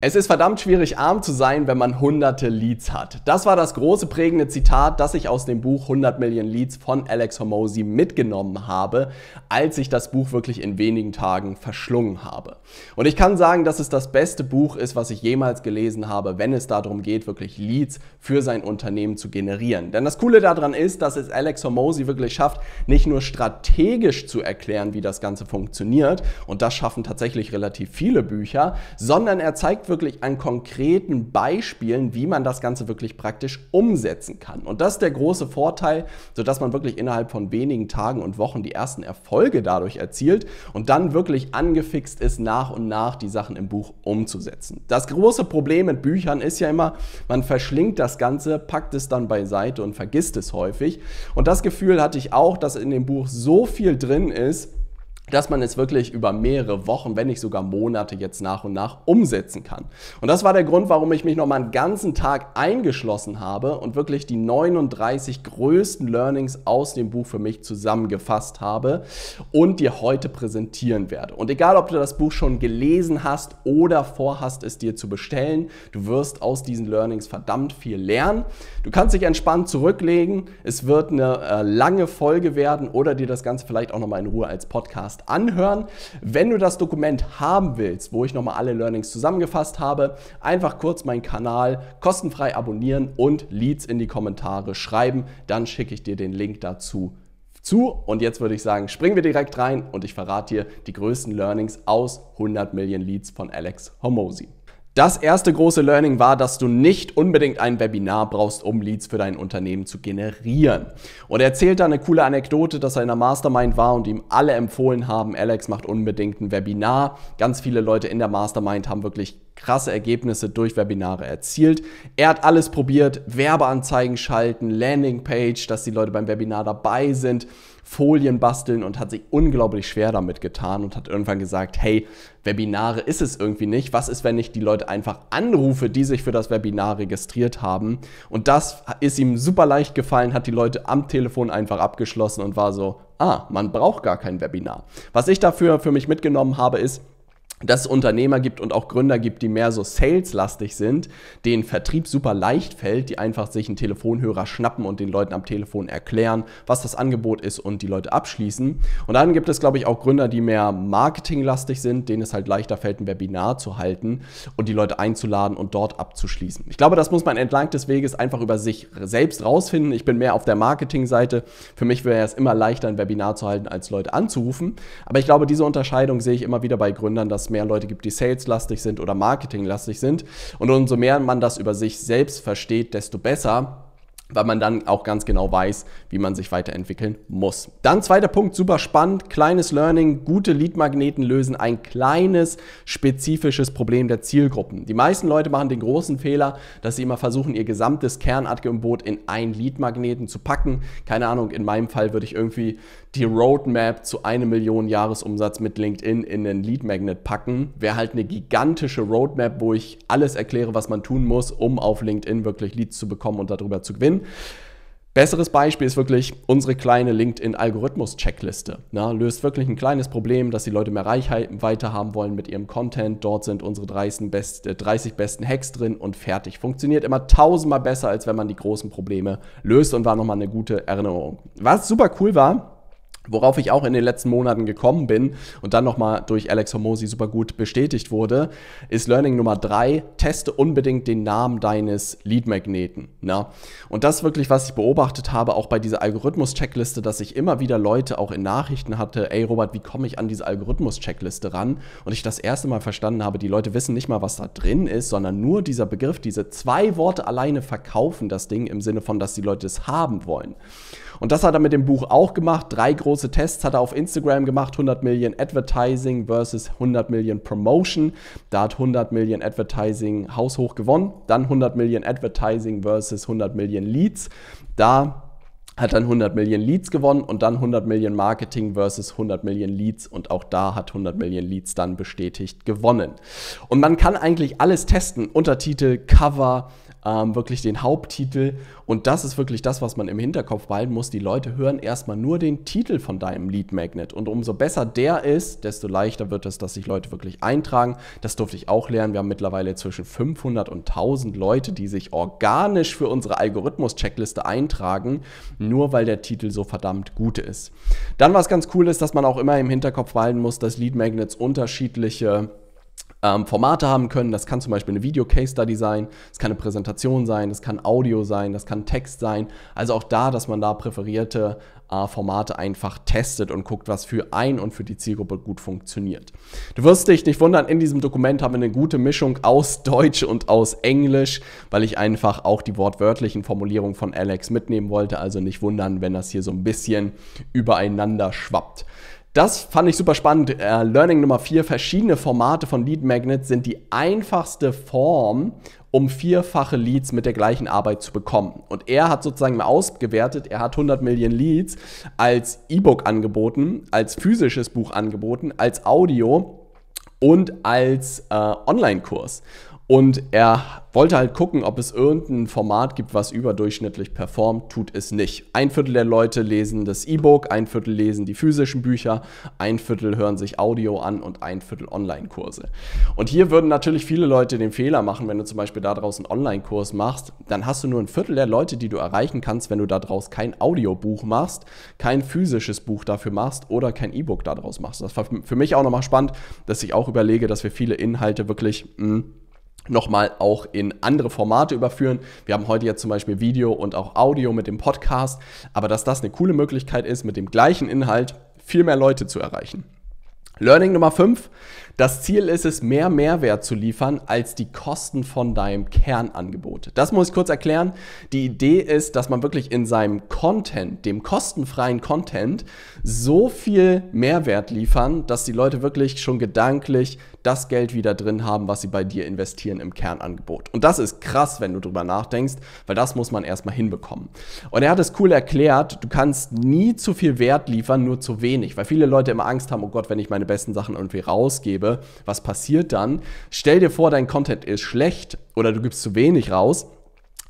Es ist verdammt schwierig, arm zu sein, wenn man hunderte Leads hat. Das war das große prägende Zitat, das ich aus dem Buch 100 Millionen Leads von Alex Hormozy mitgenommen habe, als ich das Buch wirklich in wenigen Tagen verschlungen habe. Und ich kann sagen, dass es das beste Buch ist, was ich jemals gelesen habe, wenn es darum geht, wirklich Leads für sein Unternehmen zu generieren. Denn das Coole daran ist, dass es Alex Hormozy wirklich schafft, nicht nur strategisch zu erklären, wie das Ganze funktioniert, und das schaffen tatsächlich relativ viele Bücher, sondern er zeigt zeigt wirklich an konkreten Beispielen, wie man das Ganze wirklich praktisch umsetzen kann. Und das ist der große Vorteil, sodass man wirklich innerhalb von wenigen Tagen und Wochen die ersten Erfolge dadurch erzielt und dann wirklich angefixt ist, nach und nach die Sachen im Buch umzusetzen. Das große Problem mit Büchern ist ja immer, man verschlingt das Ganze, packt es dann beiseite und vergisst es häufig. Und das Gefühl hatte ich auch, dass in dem Buch so viel drin ist, dass man es wirklich über mehrere Wochen, wenn nicht sogar Monate jetzt nach und nach umsetzen kann. Und das war der Grund, warum ich mich nochmal einen ganzen Tag eingeschlossen habe und wirklich die 39 größten Learnings aus dem Buch für mich zusammengefasst habe und dir heute präsentieren werde. Und egal, ob du das Buch schon gelesen hast oder vorhast, es dir zu bestellen, du wirst aus diesen Learnings verdammt viel lernen. Du kannst dich entspannt zurücklegen. Es wird eine äh, lange Folge werden oder dir das Ganze vielleicht auch nochmal in Ruhe als Podcast Podcast anhören. Wenn du das Dokument haben willst, wo ich nochmal alle Learnings zusammengefasst habe, einfach kurz meinen Kanal kostenfrei abonnieren und Leads in die Kommentare schreiben. Dann schicke ich dir den Link dazu zu. Und jetzt würde ich sagen, springen wir direkt rein und ich verrate dir die größten Learnings aus 100 Millionen Leads von Alex Homosi. Das erste große Learning war, dass du nicht unbedingt ein Webinar brauchst, um Leads für dein Unternehmen zu generieren. Und er erzählt da eine coole Anekdote, dass er in der Mastermind war und ihm alle empfohlen haben, Alex macht unbedingt ein Webinar. Ganz viele Leute in der Mastermind haben wirklich krasse Ergebnisse durch Webinare erzielt. Er hat alles probiert, Werbeanzeigen schalten, Landingpage, dass die Leute beim Webinar dabei sind, Folien basteln und hat sich unglaublich schwer damit getan und hat irgendwann gesagt, hey, Webinare ist es irgendwie nicht. Was ist, wenn ich die Leute einfach anrufe, die sich für das Webinar registriert haben? Und das ist ihm super leicht gefallen, hat die Leute am Telefon einfach abgeschlossen und war so, ah, man braucht gar kein Webinar. Was ich dafür für mich mitgenommen habe, ist, dass es Unternehmer gibt und auch Gründer gibt, die mehr so saleslastig sind, denen Vertrieb super leicht fällt, die einfach sich einen Telefonhörer schnappen und den Leuten am Telefon erklären, was das Angebot ist und die Leute abschließen. Und dann gibt es, glaube ich, auch Gründer, die mehr marketinglastig sind, denen es halt leichter fällt, ein Webinar zu halten und die Leute einzuladen und dort abzuschließen. Ich glaube, das muss man entlang des Weges einfach über sich selbst rausfinden. Ich bin mehr auf der Marketingseite. Für mich wäre es immer leichter, ein Webinar zu halten, als Leute anzurufen. Aber ich glaube, diese Unterscheidung sehe ich immer wieder bei Gründern, dass mehr Leute gibt, die saleslastig sind oder marketinglastig sind. Und umso mehr man das über sich selbst versteht, desto besser weil man dann auch ganz genau weiß, wie man sich weiterentwickeln muss. Dann zweiter Punkt, super spannend, kleines Learning, gute Leadmagneten lösen ein kleines spezifisches Problem der Zielgruppen. Die meisten Leute machen den großen Fehler, dass sie immer versuchen, ihr gesamtes Kernangebot in einen Leadmagneten zu packen. Keine Ahnung, in meinem Fall würde ich irgendwie die Roadmap zu einem Million Jahresumsatz mit LinkedIn in den Leadmagnet packen. Wäre halt eine gigantische Roadmap, wo ich alles erkläre, was man tun muss, um auf LinkedIn wirklich Leads zu bekommen und darüber zu gewinnen. Besseres Beispiel ist wirklich unsere kleine LinkedIn-Algorithmus-Checkliste. Löst wirklich ein kleines Problem, dass die Leute mehr Reichweite haben wollen mit ihrem Content. Dort sind unsere 30 besten, 30 besten Hacks drin und fertig. Funktioniert immer tausendmal besser, als wenn man die großen Probleme löst und war nochmal eine gute Erinnerung. Was super cool war, worauf ich auch in den letzten Monaten gekommen bin und dann nochmal durch Alex Homosi super gut bestätigt wurde, ist Learning Nummer drei: teste unbedingt den Namen deines Lead-Magneten. Na? Ne? Und das ist wirklich, was ich beobachtet habe, auch bei dieser Algorithmus-Checkliste, dass ich immer wieder Leute auch in Nachrichten hatte, ey Robert, wie komme ich an diese Algorithmus-Checkliste ran? Und ich das erste Mal verstanden habe, die Leute wissen nicht mal, was da drin ist, sondern nur dieser Begriff, diese zwei Worte alleine verkaufen das Ding im Sinne von, dass die Leute es haben wollen. Und das hat er mit dem Buch auch gemacht. Drei große Tests hat er auf Instagram gemacht. 100 Millionen Advertising versus 100 Millionen Promotion. Da hat 100 Millionen Advertising haushoch gewonnen. Dann 100 Millionen Advertising versus 100 Millionen Leads. Da hat dann 100 Millionen Leads gewonnen und dann 100 Millionen Marketing versus 100 Millionen Leads und auch da hat 100 Millionen Leads dann bestätigt gewonnen. Und man kann eigentlich alles testen, Untertitel, Cover, ähm, wirklich den Haupttitel. Und das ist wirklich das, was man im Hinterkopf behalten muss. Die Leute hören erstmal nur den Titel von deinem Lead Magnet. Und umso besser der ist, desto leichter wird es, dass sich Leute wirklich eintragen. Das durfte ich auch lernen. Wir haben mittlerweile zwischen 500 und 1000 Leute, die sich organisch für unsere Algorithmus-Checkliste eintragen, nur weil der Titel so verdammt gut ist. Dann, was ganz cool ist, dass man auch immer im Hinterkopf behalten muss, dass Lead Magnets unterschiedliche ähm, Formate haben können. Das kann zum Beispiel eine Video-Case-Study sein, es kann eine Präsentation sein, das kann Audio sein, das kann Text sein. Also auch da, dass man da präferierte äh, Formate einfach testet und guckt, was für ein und für die Zielgruppe gut funktioniert. Du wirst dich nicht wundern, in diesem Dokument haben wir eine gute Mischung aus Deutsch und aus Englisch, weil ich einfach auch die wortwörtlichen Formulierungen von Alex mitnehmen wollte. Also nicht wundern, wenn das hier so ein bisschen übereinander schwappt. Das fand ich super spannend. Äh, Learning Nummer 4, verschiedene Formate von Lead Magnets sind die einfachste Form, um vierfache Leads mit der gleichen Arbeit zu bekommen. Und er hat sozusagen ausgewertet, er hat 100 Millionen Leads als E-Book angeboten, als physisches Buch angeboten, als Audio und als äh, Online-Kurs. Und er wollte halt gucken, ob es irgendein Format gibt, was überdurchschnittlich performt, tut es nicht. Ein Viertel der Leute lesen das E-Book, ein Viertel lesen die physischen Bücher, ein Viertel hören sich Audio an und ein Viertel Online-Kurse. Und hier würden natürlich viele Leute den Fehler machen, wenn du zum Beispiel daraus einen Online-Kurs machst, dann hast du nur ein Viertel der Leute, die du erreichen kannst, wenn du daraus kein Audiobuch machst, kein physisches Buch dafür machst oder kein E-Book daraus machst. Das war für mich auch nochmal spannend, dass ich auch überlege, dass wir viele Inhalte wirklich... Mh, hm, nochmal auch in andere Formate überführen. Wir haben heute jetzt zum Beispiel Video und auch Audio mit dem Podcast, aber dass das eine coole Möglichkeit ist, mit dem gleichen Inhalt viel mehr Leute zu erreichen. Learning Nummer 5, das Ziel ist es, mehr Mehrwert zu liefern als die Kosten von deinem Kernangebot. Das muss ich kurz erklären. Die Idee ist, dass man wirklich in seinem Content, dem kostenfreien Content, so viel Mehrwert liefern, dass die Leute wirklich schon gedanklich das Geld wieder drin haben, was sie bei dir investieren im Kernangebot. Und das ist krass, wenn du drüber nachdenkst, weil das muss man erstmal hinbekommen. Und er hat es cool erklärt, du kannst nie zu viel Wert liefern, nur zu wenig, weil viele Leute immer Angst haben, oh Gott, wenn ich meine besten Sachen irgendwie rausgebe, wäre, was passiert dann? Stell dir vor, dein Content ist schlecht oder du gibst zu wenig raus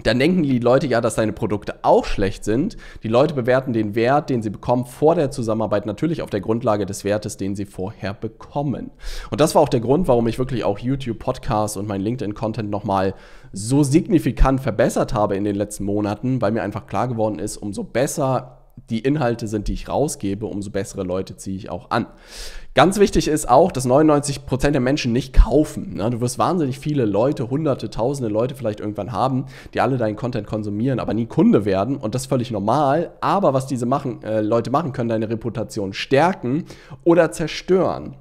dann denken die Leute ja, dass deine Produkte auch schlecht sind. Die Leute bewerten den Wert, den sie bekommen vor der Zusammenarbeit natürlich auf der Grundlage des Wertes, den sie vorher bekommen. Und das war auch der Grund, warum ich wirklich auch YouTube Podcasts und mein LinkedIn Content nochmal so signifikant verbessert habe in den letzten Monaten, weil mir einfach klar geworden ist, umso besser die Inhalte sind, die ich rausgebe, umso bessere Leute ziehe ich auch an. Ganz wichtig ist auch, dass 99% der Menschen nicht kaufen. Ne? Du wirst wahnsinnig viele Leute, hunderte, tausende Leute vielleicht irgendwann haben, die alle deinen Content konsumieren, aber nie Kunde werden und das ist völlig normal. Aber was diese machen, äh, Leute machen können, deine Reputation stärken oder zerstören.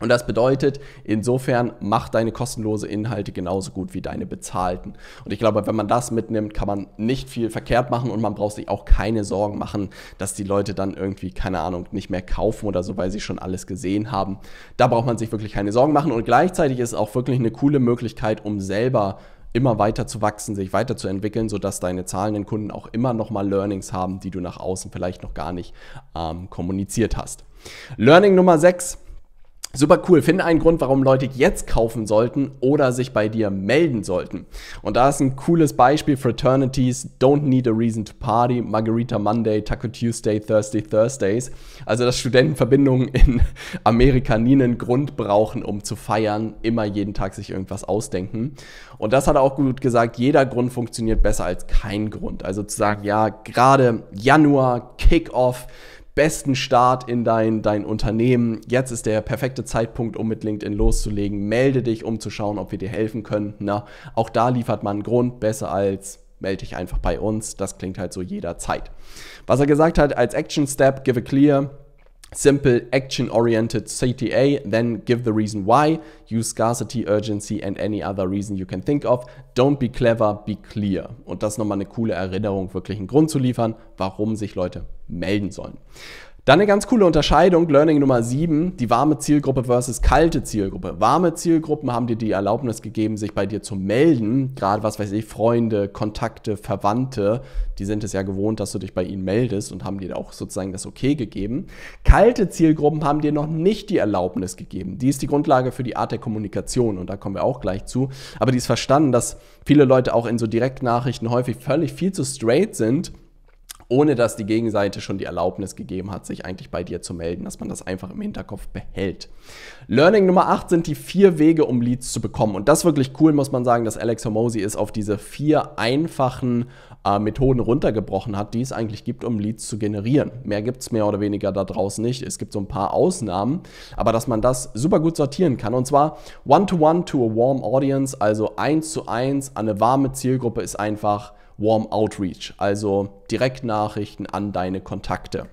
Und das bedeutet, insofern macht deine kostenlose Inhalte genauso gut wie deine bezahlten. Und ich glaube, wenn man das mitnimmt, kann man nicht viel verkehrt machen und man braucht sich auch keine Sorgen machen, dass die Leute dann irgendwie, keine Ahnung, nicht mehr kaufen oder so, weil sie schon alles gesehen haben. Da braucht man sich wirklich keine Sorgen machen. Und gleichzeitig ist es auch wirklich eine coole Möglichkeit, um selber immer weiter zu wachsen, sich weiterzuentwickeln, sodass deine zahlenden Kunden auch immer nochmal Learnings haben, die du nach außen vielleicht noch gar nicht ähm, kommuniziert hast. Learning Nummer 6 Super cool. Finde einen Grund, warum Leute jetzt kaufen sollten oder sich bei dir melden sollten. Und da ist ein cooles Beispiel: Fraternities, Don't Need a Reason to Party, Margarita Monday, Taco Tuesday, Thursday, Thursdays. Also, dass Studentenverbindungen in Amerika nie einen Grund brauchen, um zu feiern, immer jeden Tag sich irgendwas ausdenken. Und das hat er auch gut gesagt: jeder Grund funktioniert besser als kein Grund. Also zu sagen, ja, gerade Januar, Kickoff, besten Start in dein, dein Unternehmen. Jetzt ist der perfekte Zeitpunkt, um mit LinkedIn loszulegen. Melde dich, um zu schauen, ob wir dir helfen können. Na, auch da liefert man einen Grund, besser als melde dich einfach bei uns. Das klingt halt so jederzeit. Was er gesagt hat als Action Step, give a clear simple action-oriented CTA, then give the reason why, use scarcity, urgency and any other reason you can think of. Don't be clever, be clear. Und das nochmal eine coole Erinnerung, wirklich einen Grund zu liefern, warum sich Leute melden sollen. Dann eine ganz coole Unterscheidung, Learning Nummer 7, die warme Zielgruppe versus kalte Zielgruppe. Warme Zielgruppen haben dir die Erlaubnis gegeben, sich bei dir zu melden. Gerade was weiß ich, Freunde, Kontakte, Verwandte, die sind es ja gewohnt, dass du dich bei ihnen meldest und haben dir auch sozusagen das Okay gegeben. Kalte Zielgruppen haben dir noch nicht die Erlaubnis gegeben. Die ist die Grundlage für die Art der Kommunikation und da kommen wir auch gleich zu. Aber die ist verstanden, dass viele Leute auch in so Direktnachrichten häufig völlig viel zu straight sind ohne dass die Gegenseite schon die Erlaubnis gegeben hat, sich eigentlich bei dir zu melden, dass man das einfach im Hinterkopf behält. Learning Nummer 8 sind die vier Wege, um Leads zu bekommen. Und das ist wirklich cool, muss man sagen, dass Alex Hormozy es auf diese vier einfachen äh, Methoden runtergebrochen hat, die es eigentlich gibt, um Leads zu generieren. Mehr gibt es mehr oder weniger da draußen nicht. Es gibt so ein paar Ausnahmen, aber dass man das super gut sortieren kann. Und zwar One-to-One -to, a warm audience, also eins zu eins an eine warme Zielgruppe ist einfach Warm Outreach, also Direktnachrichten an deine Kontakte.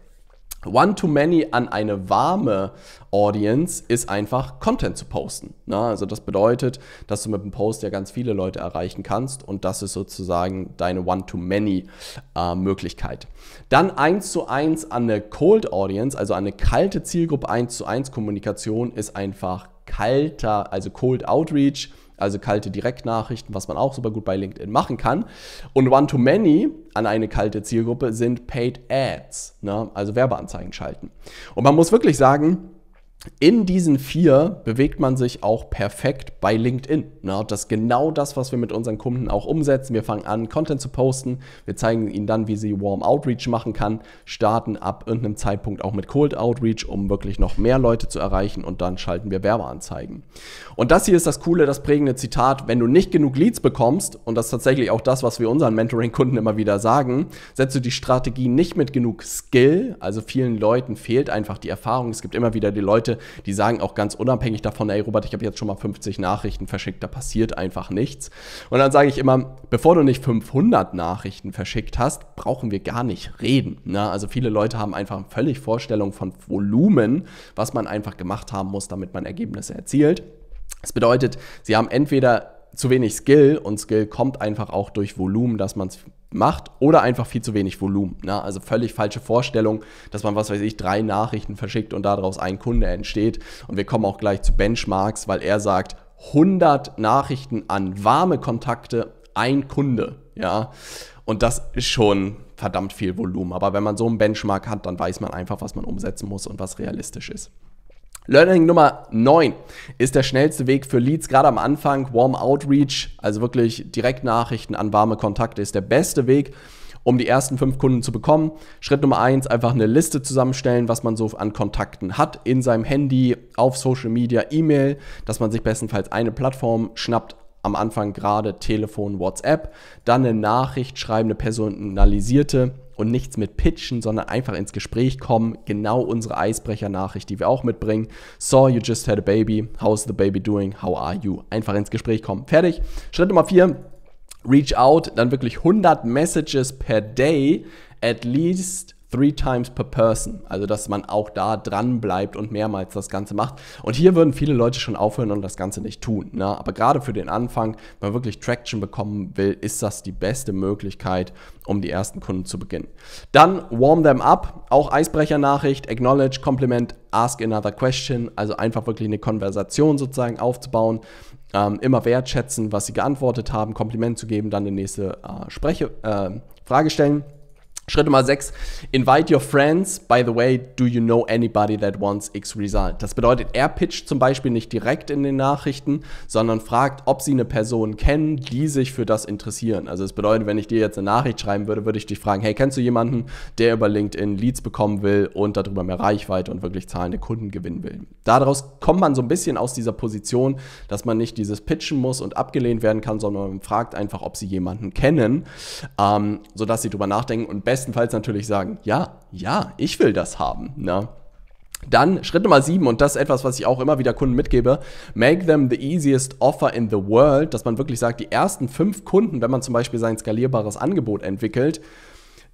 One-to-Many an eine warme Audience ist einfach Content zu posten. Na, ne? also das bedeutet, dass du mit dem Post ja ganz viele Leute erreichen kannst und das ist sozusagen deine One-to-Many-Möglichkeit. Äh, Dann eins zu eins an eine Cold Audience, also eine kalte Zielgruppe eins zu eins Kommunikation ist einfach kalter, also Cold Outreach also kalte Direktnachrichten, was man auch super gut bei LinkedIn machen kann. Und One-to-Many an eine kalte Zielgruppe sind Paid Ads, ne? also Werbeanzeigen schalten. Und man muss wirklich sagen, in diesen vier bewegt man sich auch perfekt bei LinkedIn. Na, das ist genau das, was wir mit unseren Kunden auch umsetzen. Wir fangen an, Content zu posten. Wir zeigen ihnen dann, wie sie Warm Outreach machen kann, starten ab irgendeinem Zeitpunkt auch mit Cold Outreach, um wirklich noch mehr Leute zu erreichen und dann schalten wir Werbeanzeigen. Und das hier ist das coole, das prägende Zitat, wenn du nicht genug Leads bekommst, und das ist tatsächlich auch das, was wir unseren Mentoring-Kunden immer wieder sagen, setzt du die Strategie nicht mit genug Skill, also vielen Leuten fehlt einfach die Erfahrung. Es gibt immer wieder die Leute, die sagen auch ganz unabhängig davon, ey Robert, ich habe jetzt schon mal 50 Nachrichten verschickt, da passiert einfach nichts. Und dann sage ich immer, bevor du nicht 500 Nachrichten verschickt hast, brauchen wir gar nicht reden. Ne? Also viele Leute haben einfach völlig Vorstellung von Volumen, was man einfach gemacht haben muss, damit man Ergebnisse erzielt. Das bedeutet, sie haben entweder zu wenig Skill und Skill kommt einfach auch durch Volumen, dass man es macht oder einfach viel zu wenig Volumen. Ne? Also völlig falsche Vorstellung, dass man, was weiß ich, drei Nachrichten verschickt und daraus ein Kunde entsteht. Und wir kommen auch gleich zu Benchmarks, weil er sagt, 100 Nachrichten an warme Kontakte, ein Kunde. Ja, und das ist schon verdammt viel Volumen. Aber wenn man so einen Benchmark hat, dann weiß man einfach, was man umsetzen muss und was realistisch ist. Learning Nummer 9 ist der schnellste Weg für Leads, gerade am Anfang. Warm Outreach, also wirklich Direktnachrichten an warme Kontakte, ist der beste Weg, um die ersten fünf Kunden zu bekommen. Schritt Nummer 1, einfach eine Liste zusammenstellen, was man so an Kontakten hat in seinem Handy, auf Social Media, E-Mail, dass man sich bestenfalls eine Plattform schnappt, am Anfang gerade Telefon, WhatsApp, dann eine Nachricht schreiben, eine personalisierte und nichts mit pitchen, sondern einfach ins Gespräch kommen. Genau unsere Eisbrecher-Nachricht, die wir auch mitbringen. So, you just had a baby. How's the baby doing? How are you? Einfach ins Gespräch kommen. Fertig. Schritt Nummer vier. Reach out, dann wirklich 100 Messages per Day, at least three times per person. Also, dass man auch da dran bleibt und mehrmals das Ganze macht. Und hier würden viele Leute schon aufhören und das Ganze nicht tun. Ne? Aber gerade für den Anfang, wenn man wirklich Traction bekommen will, ist das die beste Möglichkeit, um die ersten Kunden zu beginnen. Dann warm them up. Auch Eisbrechernachricht, acknowledge, Kompliment, ask another question. Also einfach wirklich eine Konversation sozusagen aufzubauen. Ähm, immer wertschätzen, was sie geantwortet haben, Kompliment zu geben, dann die nächste äh, Spreche, äh, Frage stellen. Schritt Nummer 6, invite your friends. By the way, do you know anybody that wants X result? Das bedeutet, er pitcht zum Beispiel nicht direkt in den Nachrichten, sondern fragt, ob sie eine Person kennen, die sich für das interessieren. Also es bedeutet, wenn ich dir jetzt eine Nachricht schreiben würde, würde ich dich fragen, hey, kennst du jemanden, der über LinkedIn Leads bekommen will und darüber mehr Reichweite und wirklich zahlende Kunden gewinnen will? Daraus kommt man so ein bisschen aus dieser Position, dass man nicht dieses pitchen muss und abgelehnt werden kann, sondern man fragt einfach, ob sie jemanden kennen, ähm, sodass sie drüber nachdenken und besser bestenfalls natürlich sagen, ja, ja, ich will das haben. Na? Ne? Dann Schritt Nummer 7 und das ist etwas, was ich auch immer wieder Kunden mitgebe, make them the easiest offer in the world, dass man wirklich sagt, die ersten fünf Kunden, wenn man zum Beispiel sein skalierbares Angebot entwickelt,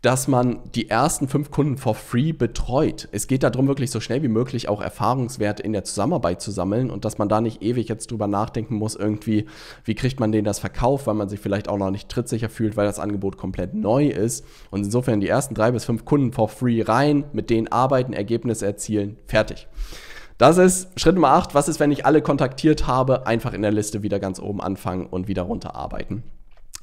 dass man die ersten fünf Kunden for free betreut. Es geht darum, wirklich so schnell wie möglich auch Erfahrungswerte in der Zusammenarbeit zu sammeln und dass man da nicht ewig jetzt drüber nachdenken muss, irgendwie, wie kriegt man denen das verkauft, weil man sich vielleicht auch noch nicht trittsicher fühlt, weil das Angebot komplett neu ist. Und insofern die ersten drei bis fünf Kunden for free rein, mit denen arbeiten, Ergebnisse erzielen, fertig. Das ist Schritt Nummer 8. Was ist, wenn ich alle kontaktiert habe? Einfach in der Liste wieder ganz oben anfangen und wieder runterarbeiten.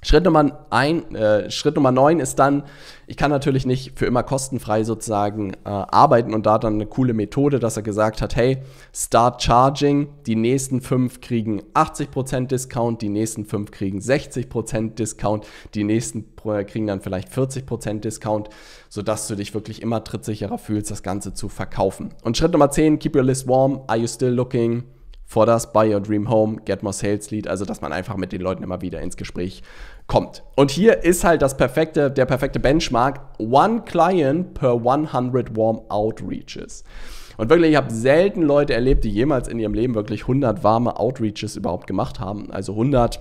Schritt Nummer, ein, äh, Schritt Nummer neun ist dann, ich kann natürlich nicht für immer kostenfrei sozusagen äh, arbeiten und da dann eine coole Methode, dass er gesagt hat, hey, start charging, die nächsten fünf kriegen 80% Discount, die nächsten fünf kriegen 60% Discount, die nächsten kriegen dann vielleicht 40% Discount, sodass du dich wirklich immer trittsicherer fühlst, das Ganze zu verkaufen. Und Schritt Nummer zehn, keep your list warm, are you still looking? for das Buy Your Dream Home, Get More Sales Lead, also dass man einfach mit den Leuten immer wieder ins Gespräch kommt. Und hier ist halt das perfekte, der perfekte Benchmark, one client per 100 warm outreaches. Und wirklich, ich habe selten Leute erlebt, die jemals in ihrem Leben wirklich 100 warme Outreaches überhaupt gemacht haben. Also 100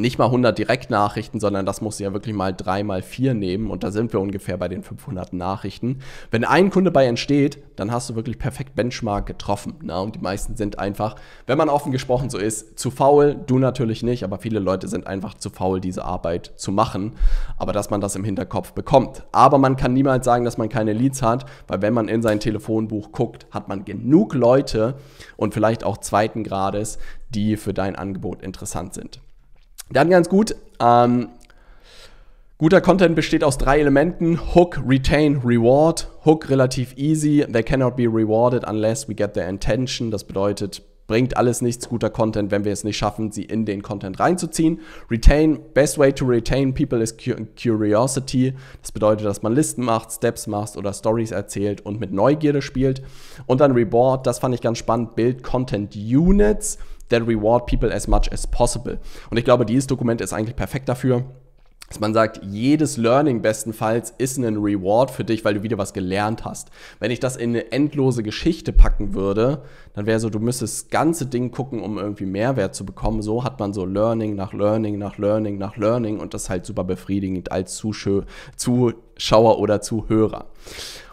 nicht mal 100 Direktnachrichten, sondern das musst du ja wirklich mal 3 mal 4 nehmen und da sind wir ungefähr bei den 500 Nachrichten. Wenn ein Kunde bei entsteht, dann hast du wirklich perfekt Benchmark getroffen. Na? Ne? Und die meisten sind einfach, wenn man offen gesprochen so ist, zu faul. Du natürlich nicht, aber viele Leute sind einfach zu faul, diese Arbeit zu machen. Aber dass man das im Hinterkopf bekommt. Aber man kann niemals sagen, dass man keine Leads hat, weil wenn man in sein Telefonbuch guckt, hat man genug Leute und vielleicht auch zweiten Grades, die für dein Angebot interessant sind. Dann ganz gut, ähm, guter Content besteht aus drei Elementen, Hook, Retain, Reward. Hook relativ easy, they cannot be rewarded unless we get their intention. Das bedeutet, bringt alles nichts guter Content, wenn wir es nicht schaffen, sie in den Content reinzuziehen. Retain, best way to retain people is curiosity. Das bedeutet, dass man Listen macht, Steps macht oder Stories erzählt und mit Neugierde spielt. Und dann Reward, das fand ich ganz spannend, Build Content Units that reward people as much as possible. Und ich glaube, dieses Dokument ist eigentlich perfekt dafür dass man sagt, jedes Learning bestenfalls ist ein Reward für dich, weil du wieder was gelernt hast. Wenn ich das in eine endlose Geschichte packen würde, dann wäre so, du müsstest das ganze Ding gucken, um irgendwie Mehrwert zu bekommen. So hat man so Learning nach Learning nach Learning nach Learning und das ist halt super befriedigend als Zuschauer oder Zuhörer.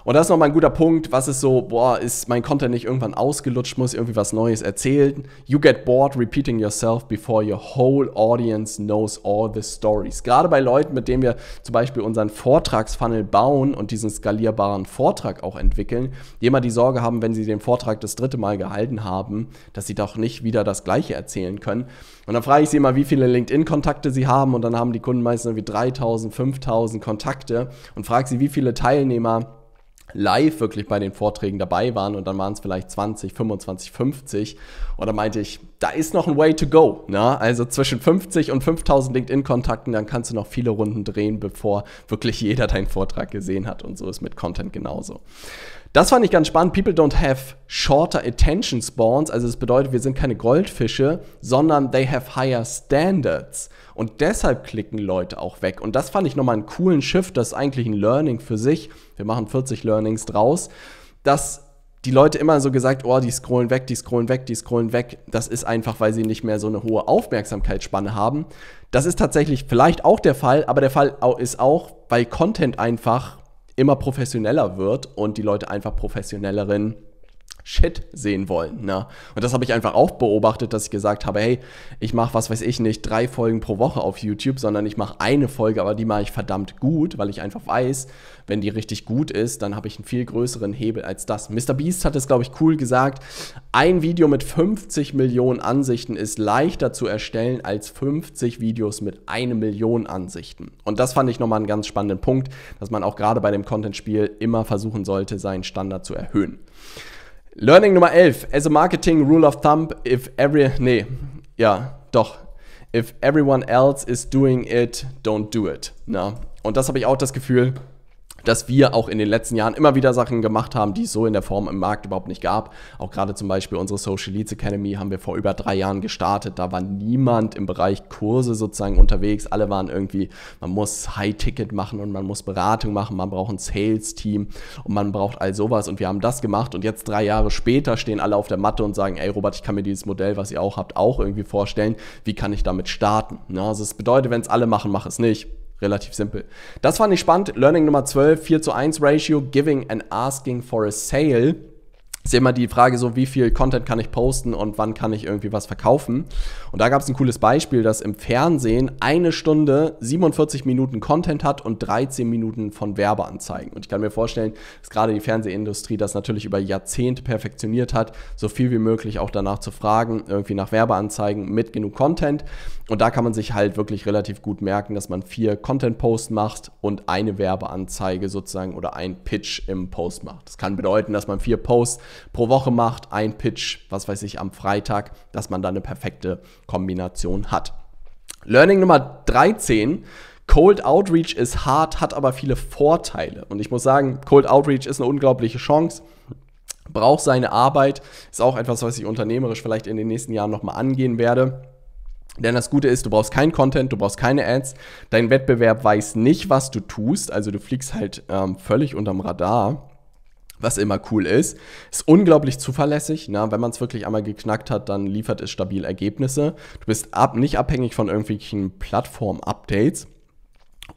Und das ist nochmal ein guter Punkt, was ist so, boah, ist mein Content nicht irgendwann ausgelutscht, muss irgendwie was Neues erzählen. You get bored repeating yourself before your whole audience knows all the stories. Gerade bei Leuten, mit denen wir zum Beispiel unseren Vortragsfunnel bauen und diesen skalierbaren Vortrag auch entwickeln, die immer die Sorge haben, wenn sie den Vortrag das dritte Mal gehalten haben, dass sie doch nicht wieder das Gleiche erzählen können. Und dann frage ich sie immer, wie viele LinkedIn-Kontakte sie haben und dann haben die Kunden meistens irgendwie 3000, 5000 Kontakte und frage sie, wie viele Teilnehmer live wirklich bei den Vorträgen dabei waren und dann waren es vielleicht 20, 25, 50 und da meinte ich, da ist noch ein Way to go. Ne? Also zwischen 50 und 5000 LinkedIn-Kontakten, dann kannst du noch viele Runden drehen, bevor wirklich jeder deinen Vortrag gesehen hat und so ist mit Content genauso. Das fand ich ganz spannend. People don't have shorter attention spawns, also das bedeutet, wir sind keine Goldfische, sondern they have higher standards. Und deshalb klicken Leute auch weg. Und das fand ich nochmal einen coolen Shift, das ist eigentlich ein Learning für sich. Wir machen 40 Learnings draus, dass die Leute immer so gesagt, oh, die scrollen weg, die scrollen weg, die scrollen weg. Das ist einfach, weil sie nicht mehr so eine hohe Aufmerksamkeitsspanne haben. Das ist tatsächlich vielleicht auch der Fall, aber der Fall ist auch, weil Content einfach immer professioneller wird und die Leute einfach professionelleren Shit sehen wollen. Ne? Und das habe ich einfach auch beobachtet, dass ich gesagt habe, hey, ich mache, was weiß ich nicht, drei Folgen pro Woche auf YouTube, sondern ich mache eine Folge, aber die mache ich verdammt gut, weil ich einfach weiß, wenn die richtig gut ist, dann habe ich einen viel größeren Hebel als das. Mr. Beast hat es, glaube ich, cool gesagt, ein Video mit 50 Millionen Ansichten ist leichter zu erstellen als 50 Videos mit eine Million Ansichten. Und das fand ich nochmal einen ganz spannenden Punkt, dass man auch gerade bei dem Content-Spiel immer versuchen sollte, seinen Standard zu erhöhen. Learning Nummer 11. As a marketing rule of thumb, if every. Nee, ja, doch. If everyone else is doing it, don't do it. Na? Und das habe ich auch das Gefühl, dass wir auch in den letzten Jahren immer wieder Sachen gemacht haben, die es so in der Form im Markt überhaupt nicht gab. Auch gerade zum Beispiel unsere Social Leads Academy haben wir vor über drei Jahren gestartet. Da war niemand im Bereich Kurse sozusagen unterwegs. Alle waren irgendwie, man muss High-Ticket machen und man muss Beratung machen, man braucht ein Sales-Team und man braucht all sowas. Und wir haben das gemacht und jetzt drei Jahre später stehen alle auf der Matte und sagen, ey Robert, ich kann mir dieses Modell, was ihr auch habt, auch irgendwie vorstellen. Wie kann ich damit starten? Ja, also es bedeutet, wenn es alle machen, mach es nicht. Relativ simpel. Das fand ich spannend. Learning Nummer 12, 4 zu 1 Ratio, Giving and Asking for a Sale. Ist immer die Frage so, wie viel Content kann ich posten und wann kann ich irgendwie was verkaufen. Und da gab es ein cooles Beispiel, dass im Fernsehen eine Stunde 47 Minuten Content hat und 13 Minuten von Werbeanzeigen. Und ich kann mir vorstellen, dass gerade die Fernsehindustrie das natürlich über Jahrzehnte perfektioniert hat, so viel wie möglich auch danach zu fragen, irgendwie nach Werbeanzeigen mit genug Content. Und da kann man sich halt wirklich relativ gut merken, dass man vier Content-Posts macht und eine Werbeanzeige sozusagen oder ein Pitch im Post macht. Das kann bedeuten, dass man vier Posts pro Woche macht, ein Pitch, was weiß ich, am Freitag, dass man dann eine perfekte Kombination hat. Learning Nummer 13. Cold Outreach ist hart, hat aber viele Vorteile. Und ich muss sagen, Cold Outreach ist eine unglaubliche Chance braucht seine Arbeit. Ist auch etwas, was ich unternehmerisch vielleicht in den nächsten Jahren nochmal angehen werde. Denn das Gute ist, du brauchst kein Content, du brauchst keine Ads, dein Wettbewerb weiß nicht, was du tust, also du fliegst halt ähm, völlig unterm Radar was immer cool ist. Ist unglaublich zuverlässig. Ne? Wenn man es wirklich einmal geknackt hat, dann liefert es stabil Ergebnisse. Du bist ab, nicht abhängig von irgendwelchen Plattform-Updates.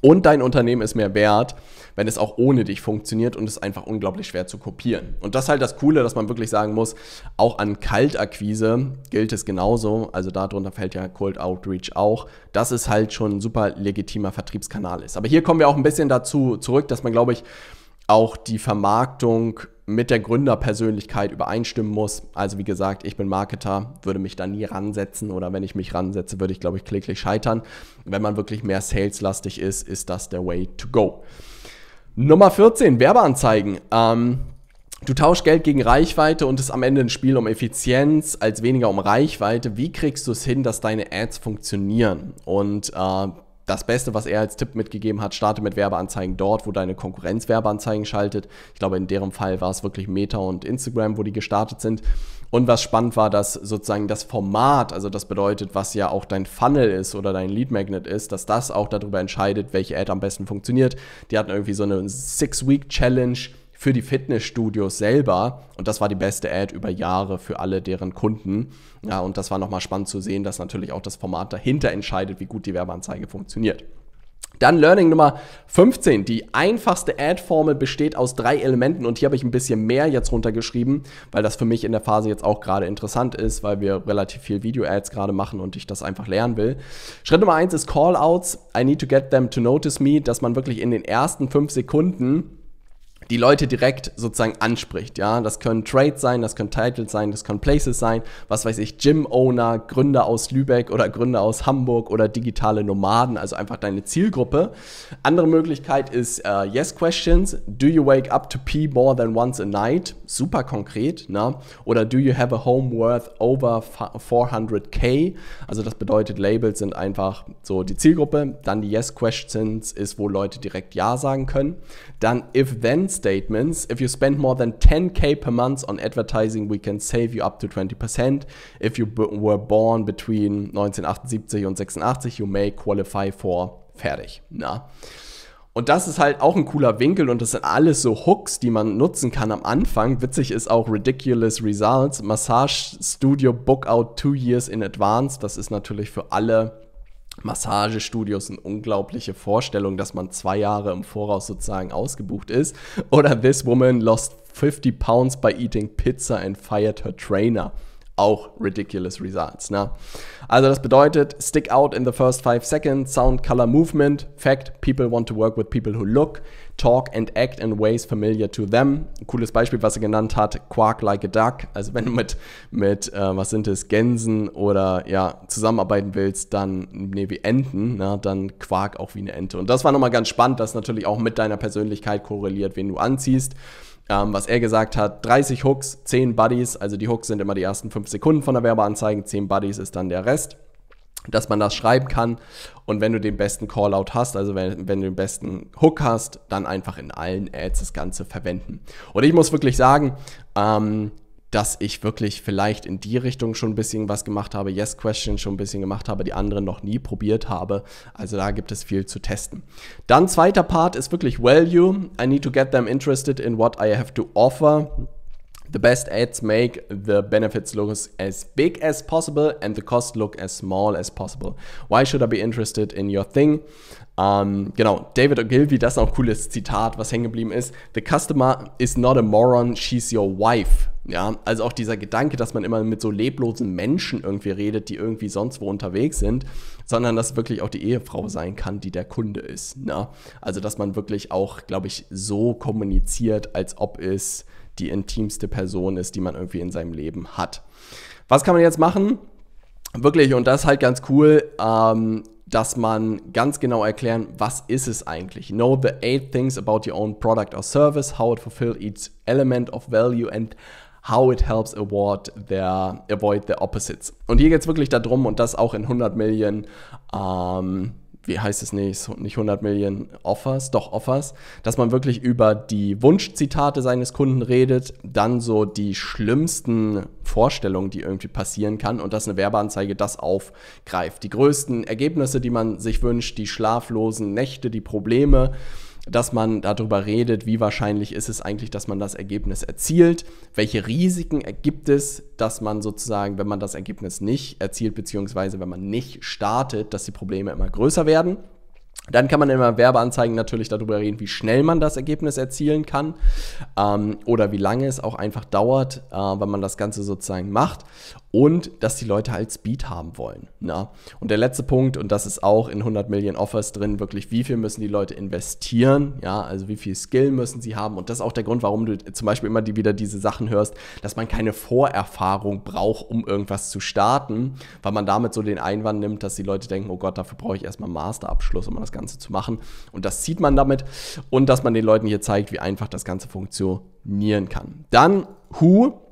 Und dein Unternehmen ist mehr wert, wenn es auch ohne dich funktioniert und es einfach unglaublich schwer zu kopieren. Und das ist halt das Coole, dass man wirklich sagen muss, auch an Kaltakquise gilt es genauso. Also darunter fällt ja Cold Outreach auch, dass es halt schon ein super legitimer Vertriebskanal ist. Aber hier kommen wir auch ein bisschen dazu zurück, dass man, glaube ich, auch die Vermarktung mit der Gründerpersönlichkeit übereinstimmen muss. Also wie gesagt, ich bin Marketer, würde mich da nie ransetzen oder wenn ich mich ransetze, würde ich, glaube ich, kläglich scheitern. Wenn man wirklich mehr saleslastig ist, ist das der Way to go. Nummer 14, Werbeanzeigen. Ähm, du tauschst Geld gegen Reichweite und es am Ende ein Spiel um Effizienz als weniger um Reichweite. Wie kriegst du es hin, dass deine Ads funktionieren? Und äh, das Beste, was er als Tipp mitgegeben hat, starte mit Werbeanzeigen dort, wo deine Konkurrenz Werbeanzeigen schaltet. Ich glaube, in deren Fall war es wirklich Meta und Instagram, wo die gestartet sind. Und was spannend war, dass sozusagen das Format, also das bedeutet, was ja auch dein Funnel ist oder dein Lead Magnet ist, dass das auch darüber entscheidet, welche Ad am besten funktioniert. Die hatten irgendwie so eine Six-Week-Challenge für die Fitnessstudios selber. Und das war die beste Ad über Jahre für alle deren Kunden. Ja, und das war nochmal spannend zu sehen, dass natürlich auch das Format dahinter entscheidet, wie gut die Werbeanzeige funktioniert. Dann Learning Nummer 15. Die einfachste Ad-Formel besteht aus drei Elementen und hier habe ich ein bisschen mehr jetzt runtergeschrieben, weil das für mich in der Phase jetzt auch gerade interessant ist, weil wir relativ viel Video-Ads gerade machen und ich das einfach lernen will. Schritt Nummer eins ist Callouts. I need to get them to notice me, dass man wirklich in den ersten fünf Sekunden die Leute direkt sozusagen anspricht. Ja, das können Trades sein, das können Titles sein, das können Places sein, was weiß ich, Gym-Owner, Gründer aus Lübeck oder Gründer aus Hamburg oder digitale Nomaden, also einfach deine Zielgruppe. Andere Möglichkeit ist äh, Yes Questions. Do you wake up to pee more than once a night? Super konkret, ne? Oder do you have a home worth over 400k? Also das bedeutet, Labels sind einfach so die Zielgruppe. Dann die Yes Questions ist, wo Leute direkt Ja sagen können. Dann If Then statements. If you spend more than 10k per month on advertising, we can save you up to 20%. If you were born between 1978 und 86, you may qualify for fertig. Na. Und das ist halt auch ein cooler Winkel und das sind alles so Hooks, die man nutzen kann am Anfang. Witzig ist auch Ridiculous Results, Massage Studio Book Out Two Years in Advance. Das ist natürlich für alle Massagestudios eine unglaubliche Vorstellung, dass man zwei Jahre im Voraus sozusagen ausgebucht ist. Oder This Woman lost 50 pounds by eating pizza and fired her trainer. Auch ridiculous results. Ne? Also das bedeutet, stick out in the first five seconds, sound, color, movement. Fact, people want to work with people who look talk and act in ways familiar to them. Ein cooles Beispiel, was er genannt hat, quark like a duck. Also wenn du mit, mit äh, was sind es, Gänsen oder ja, zusammenarbeiten willst, dann, nee, wie Enten, na, dann quark auch wie eine Ente. Und das war nochmal ganz spannend, dass natürlich auch mit deiner Persönlichkeit korreliert, wen du anziehst. Ähm, was er gesagt hat, 30 Hooks, 10 Buddies, also die Hooks sind immer die ersten 5 Sekunden von der Werbeanzeige, 10 Buddies ist dann der Rest dass man das schreiben kann. Und wenn du den besten Callout hast, also wenn, wenn du den besten Hook hast, dann einfach in allen Ads das Ganze verwenden. Und ich muss wirklich sagen, ähm, dass ich wirklich vielleicht in die Richtung schon ein bisschen was gemacht habe, Yes Question schon ein bisschen gemacht habe, die anderen noch nie probiert habe. Also da gibt es viel zu testen. Dann zweiter Part ist wirklich Value. I need to get them interested in what I have to offer. The best ads make the benefits look as big as possible and the cost look as small as possible. Why should I be interested in your thing? Ähm, genau, David Ogilvy, das ist auch ein cooles Zitat, was hängen geblieben ist. The customer is not a moron, she's your wife. Ja, also auch dieser Gedanke, dass man immer mit so leblosen Menschen irgendwie redet, die irgendwie sonst wo unterwegs sind, sondern dass wirklich auch die Ehefrau sein kann, die der Kunde ist. Ne? Also, dass man wirklich auch, glaube ich, so kommuniziert, als ob es die intimste Person ist, die man irgendwie in seinem Leben hat. Was kann man jetzt machen? Wirklich, und das ist halt ganz cool, ähm, dass man ganz genau erklären, was ist es eigentlich? Know the eight things about your own product or service, how it fulfills each element of value and how it helps avoid the, avoid the opposites. Und hier geht es wirklich darum, und das auch in 100 Millionen ähm, wie heißt es nicht, nicht 100 Millionen Offers, doch Offers, dass man wirklich über die Wunschzitate seines Kunden redet, dann so die schlimmsten Vorstellungen, die irgendwie passieren kann und dass eine Werbeanzeige das aufgreift. Die größten Ergebnisse, die man sich wünscht, die schlaflosen Nächte, die Probleme, dass man darüber redet, wie wahrscheinlich ist es eigentlich, dass man das Ergebnis erzielt, welche Risiken ergibt es, dass man sozusagen, wenn man das Ergebnis nicht erzielt, beziehungsweise wenn man nicht startet, dass die Probleme immer größer werden. Dann kann man in Werbeanzeigen natürlich darüber reden, wie schnell man das Ergebnis erzielen kann ähm, oder wie lange es auch einfach dauert, äh, wenn man das Ganze sozusagen macht und dass die Leute halt Speed haben wollen. Na? Ne? Und der letzte Punkt, und das ist auch in 100 Millionen Offers drin, wirklich, wie viel müssen die Leute investieren, ja, also wie viel Skill müssen sie haben und das ist auch der Grund, warum du zum Beispiel immer die, wieder diese Sachen hörst, dass man keine Vorerfahrung braucht, um irgendwas zu starten, weil man damit so den Einwand nimmt, dass die Leute denken, oh Gott, dafür brauche ich erstmal einen Masterabschluss, und man das Ganze zu machen. Und das sieht man damit und dass man den Leuten hier zeigt, wie einfach das Ganze funktionieren kann. Dann Who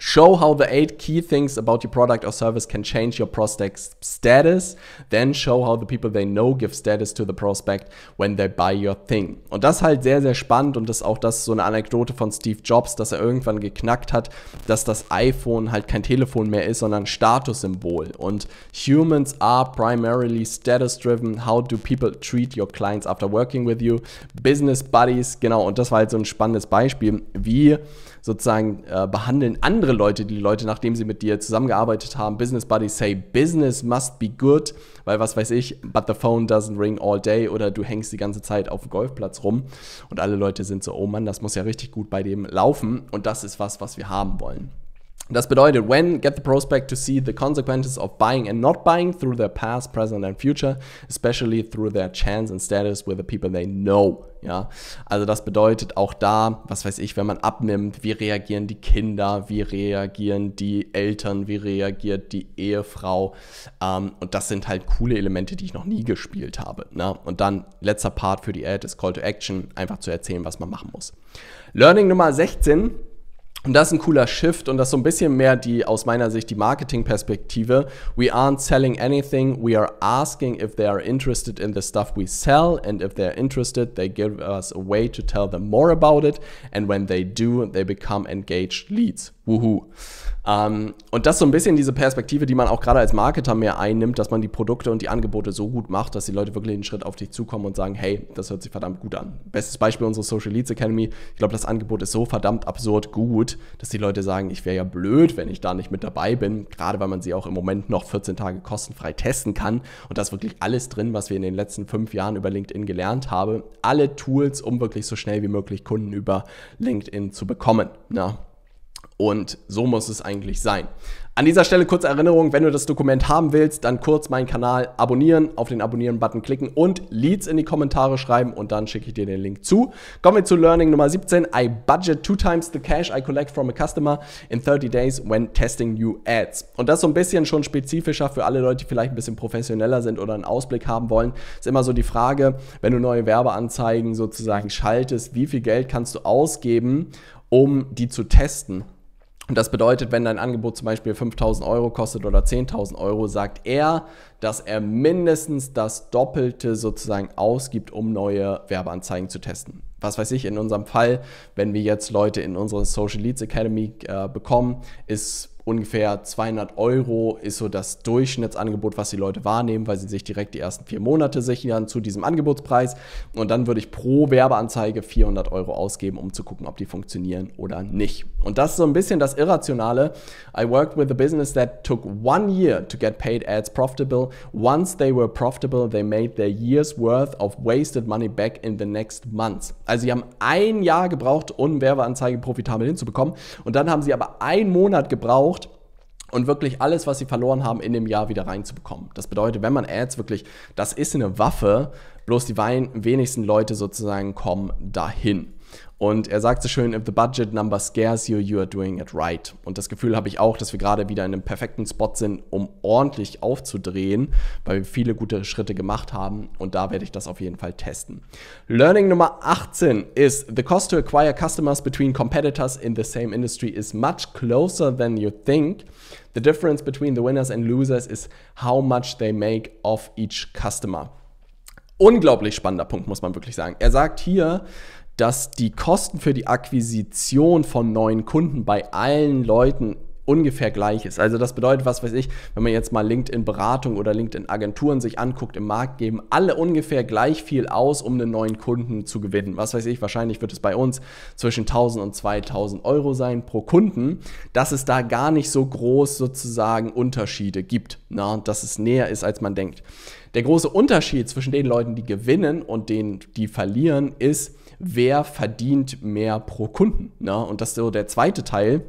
Show how the eight key things about your product or service can change your prospect's status. Then show how the people they know give status to the prospect when they buy your thing. Und das ist halt sehr, sehr spannend und das ist auch das so eine Anekdote von Steve Jobs, dass er irgendwann geknackt hat, dass das iPhone halt kein Telefon mehr ist, sondern ein Statussymbol. Und humans are primarily status driven. How do people treat your clients after working with you? Business buddies, genau. Und das war halt so ein spannendes Beispiel, wie sozusagen äh, behandeln andere Leute die Leute, nachdem sie mit dir zusammengearbeitet haben. Business Buddies say, Business must be good, weil was weiß ich, but the phone doesn't ring all day oder du hängst die ganze Zeit auf dem Golfplatz rum und alle Leute sind so, oh Mann, das muss ja richtig gut bei dem laufen und das ist was, was wir haben wollen. Das bedeutet, when get the prospect to see the consequences of buying and not buying through their past, present and future, especially through their chance and status with the people they know. Ja, also das bedeutet auch da, was weiß ich, wenn man abnimmt, wie reagieren die Kinder, wie reagieren die Eltern, wie reagiert die Ehefrau. Ähm, und das sind halt coole Elemente, die ich noch nie gespielt habe. Ne? Und dann letzter Part für die Ad ist Call to Action, einfach zu erzählen, was man machen muss. Learning Nummer 16 und das ist ein cooler Shift und das ist so ein bisschen mehr die, aus meiner Sicht, die marketing We aren't selling anything, we are asking if they are interested in the stuff we sell and if they're interested, they give us a way to tell them more about it and when they do, they become engaged leads. Wuhu. Ähm, und das ist so ein bisschen diese Perspektive, die man auch gerade als Marketer mehr einnimmt, dass man die Produkte und die Angebote so gut macht, dass die Leute wirklich einen Schritt auf dich zukommen und sagen, hey, das hört sich verdammt gut an. Bestes Beispiel unsere Social Leads Academy. Ich glaube, das Angebot ist so verdammt absurd gut, dass die Leute sagen, ich wäre ja blöd, wenn ich da nicht mit dabei bin, gerade weil man sie auch im Moment noch 14 Tage kostenfrei testen kann. Und da ist wirklich alles drin, was wir in den letzten fünf Jahren über LinkedIn gelernt haben. Alle Tools, um wirklich so schnell wie möglich Kunden über LinkedIn zu bekommen. Ja. Ne? Und so muss es eigentlich sein. An dieser Stelle kurze Erinnerung, wenn du das Dokument haben willst, dann kurz meinen Kanal abonnieren, auf den Abonnieren-Button klicken und Leads in die Kommentare schreiben und dann schicke ich dir den Link zu. Kommen wir zu Learning Nummer 17. I budget two times the cash I collect from a customer in 30 days when testing new ads. Und das so ein bisschen schon spezifischer für alle Leute, die vielleicht ein bisschen professioneller sind oder einen Ausblick haben wollen. Ist immer so die Frage, wenn du neue Werbeanzeigen sozusagen schaltest, wie viel Geld kannst du ausgeben, um die zu testen? Und das bedeutet, wenn dein Angebot zum Beispiel 5000 Euro kostet oder 10.000 Euro, sagt er, dass er mindestens das Doppelte sozusagen ausgibt, um neue Werbeanzeigen zu testen. Was weiß ich, in unserem Fall, wenn wir jetzt Leute in unsere Social Leads Academy äh, bekommen, ist ungefähr 200 Euro ist so das Durchschnittsangebot, was die Leute wahrnehmen, weil sie sich direkt die ersten vier Monate sichern zu diesem Angebotspreis. Und dann würde ich pro Werbeanzeige 400 Euro ausgeben, um zu gucken, ob die funktionieren oder nicht. Und das ist so ein bisschen das Irrationale. I worked with a business that took one year to get paid ads profitable. Once they were profitable, they made their year's worth of wasted money back in the next month. Also sie haben ein Jahr gebraucht, um Werbeanzeige profitabel hinzubekommen. Und dann haben sie aber einen Monat gebraucht, und wirklich alles, was sie verloren haben, in dem Jahr wieder reinzubekommen. Das bedeutet, wenn man Ads wirklich, das ist eine Waffe, bloß die wenigsten Leute sozusagen kommen dahin. Und er sagt so schön, if the budget number scares you, you are doing it right. Und das Gefühl habe ich auch, dass wir gerade wieder in einem perfekten Spot sind, um ordentlich aufzudrehen, weil wir viele gute Schritte gemacht haben. Und da werde ich das auf jeden Fall testen. Learning Nummer 18 ist, the cost to acquire customers between competitors in the same industry is much closer than you think. The difference between the winners and losers is how much they make of each customer. Unglaublich spannender Punkt, muss man wirklich sagen. Er sagt hier, dass die Kosten für die Akquisition von neuen Kunden bei allen Leuten ungefähr gleich ist. Also das bedeutet, was weiß ich, wenn man jetzt mal LinkedIn Beratung oder LinkedIn Agenturen sich anguckt im Markt, geben alle ungefähr gleich viel aus, um einen neuen Kunden zu gewinnen. Was weiß ich, wahrscheinlich wird es bei uns zwischen 1000 und 2000 Euro sein pro Kunden, dass es da gar nicht so groß sozusagen Unterschiede gibt. Na, dass es näher ist, als man denkt. Der große Unterschied zwischen den Leuten, die gewinnen und denen, die verlieren, ist, wer verdient mehr pro Kunden. Ne? Und das ist so der zweite Teil,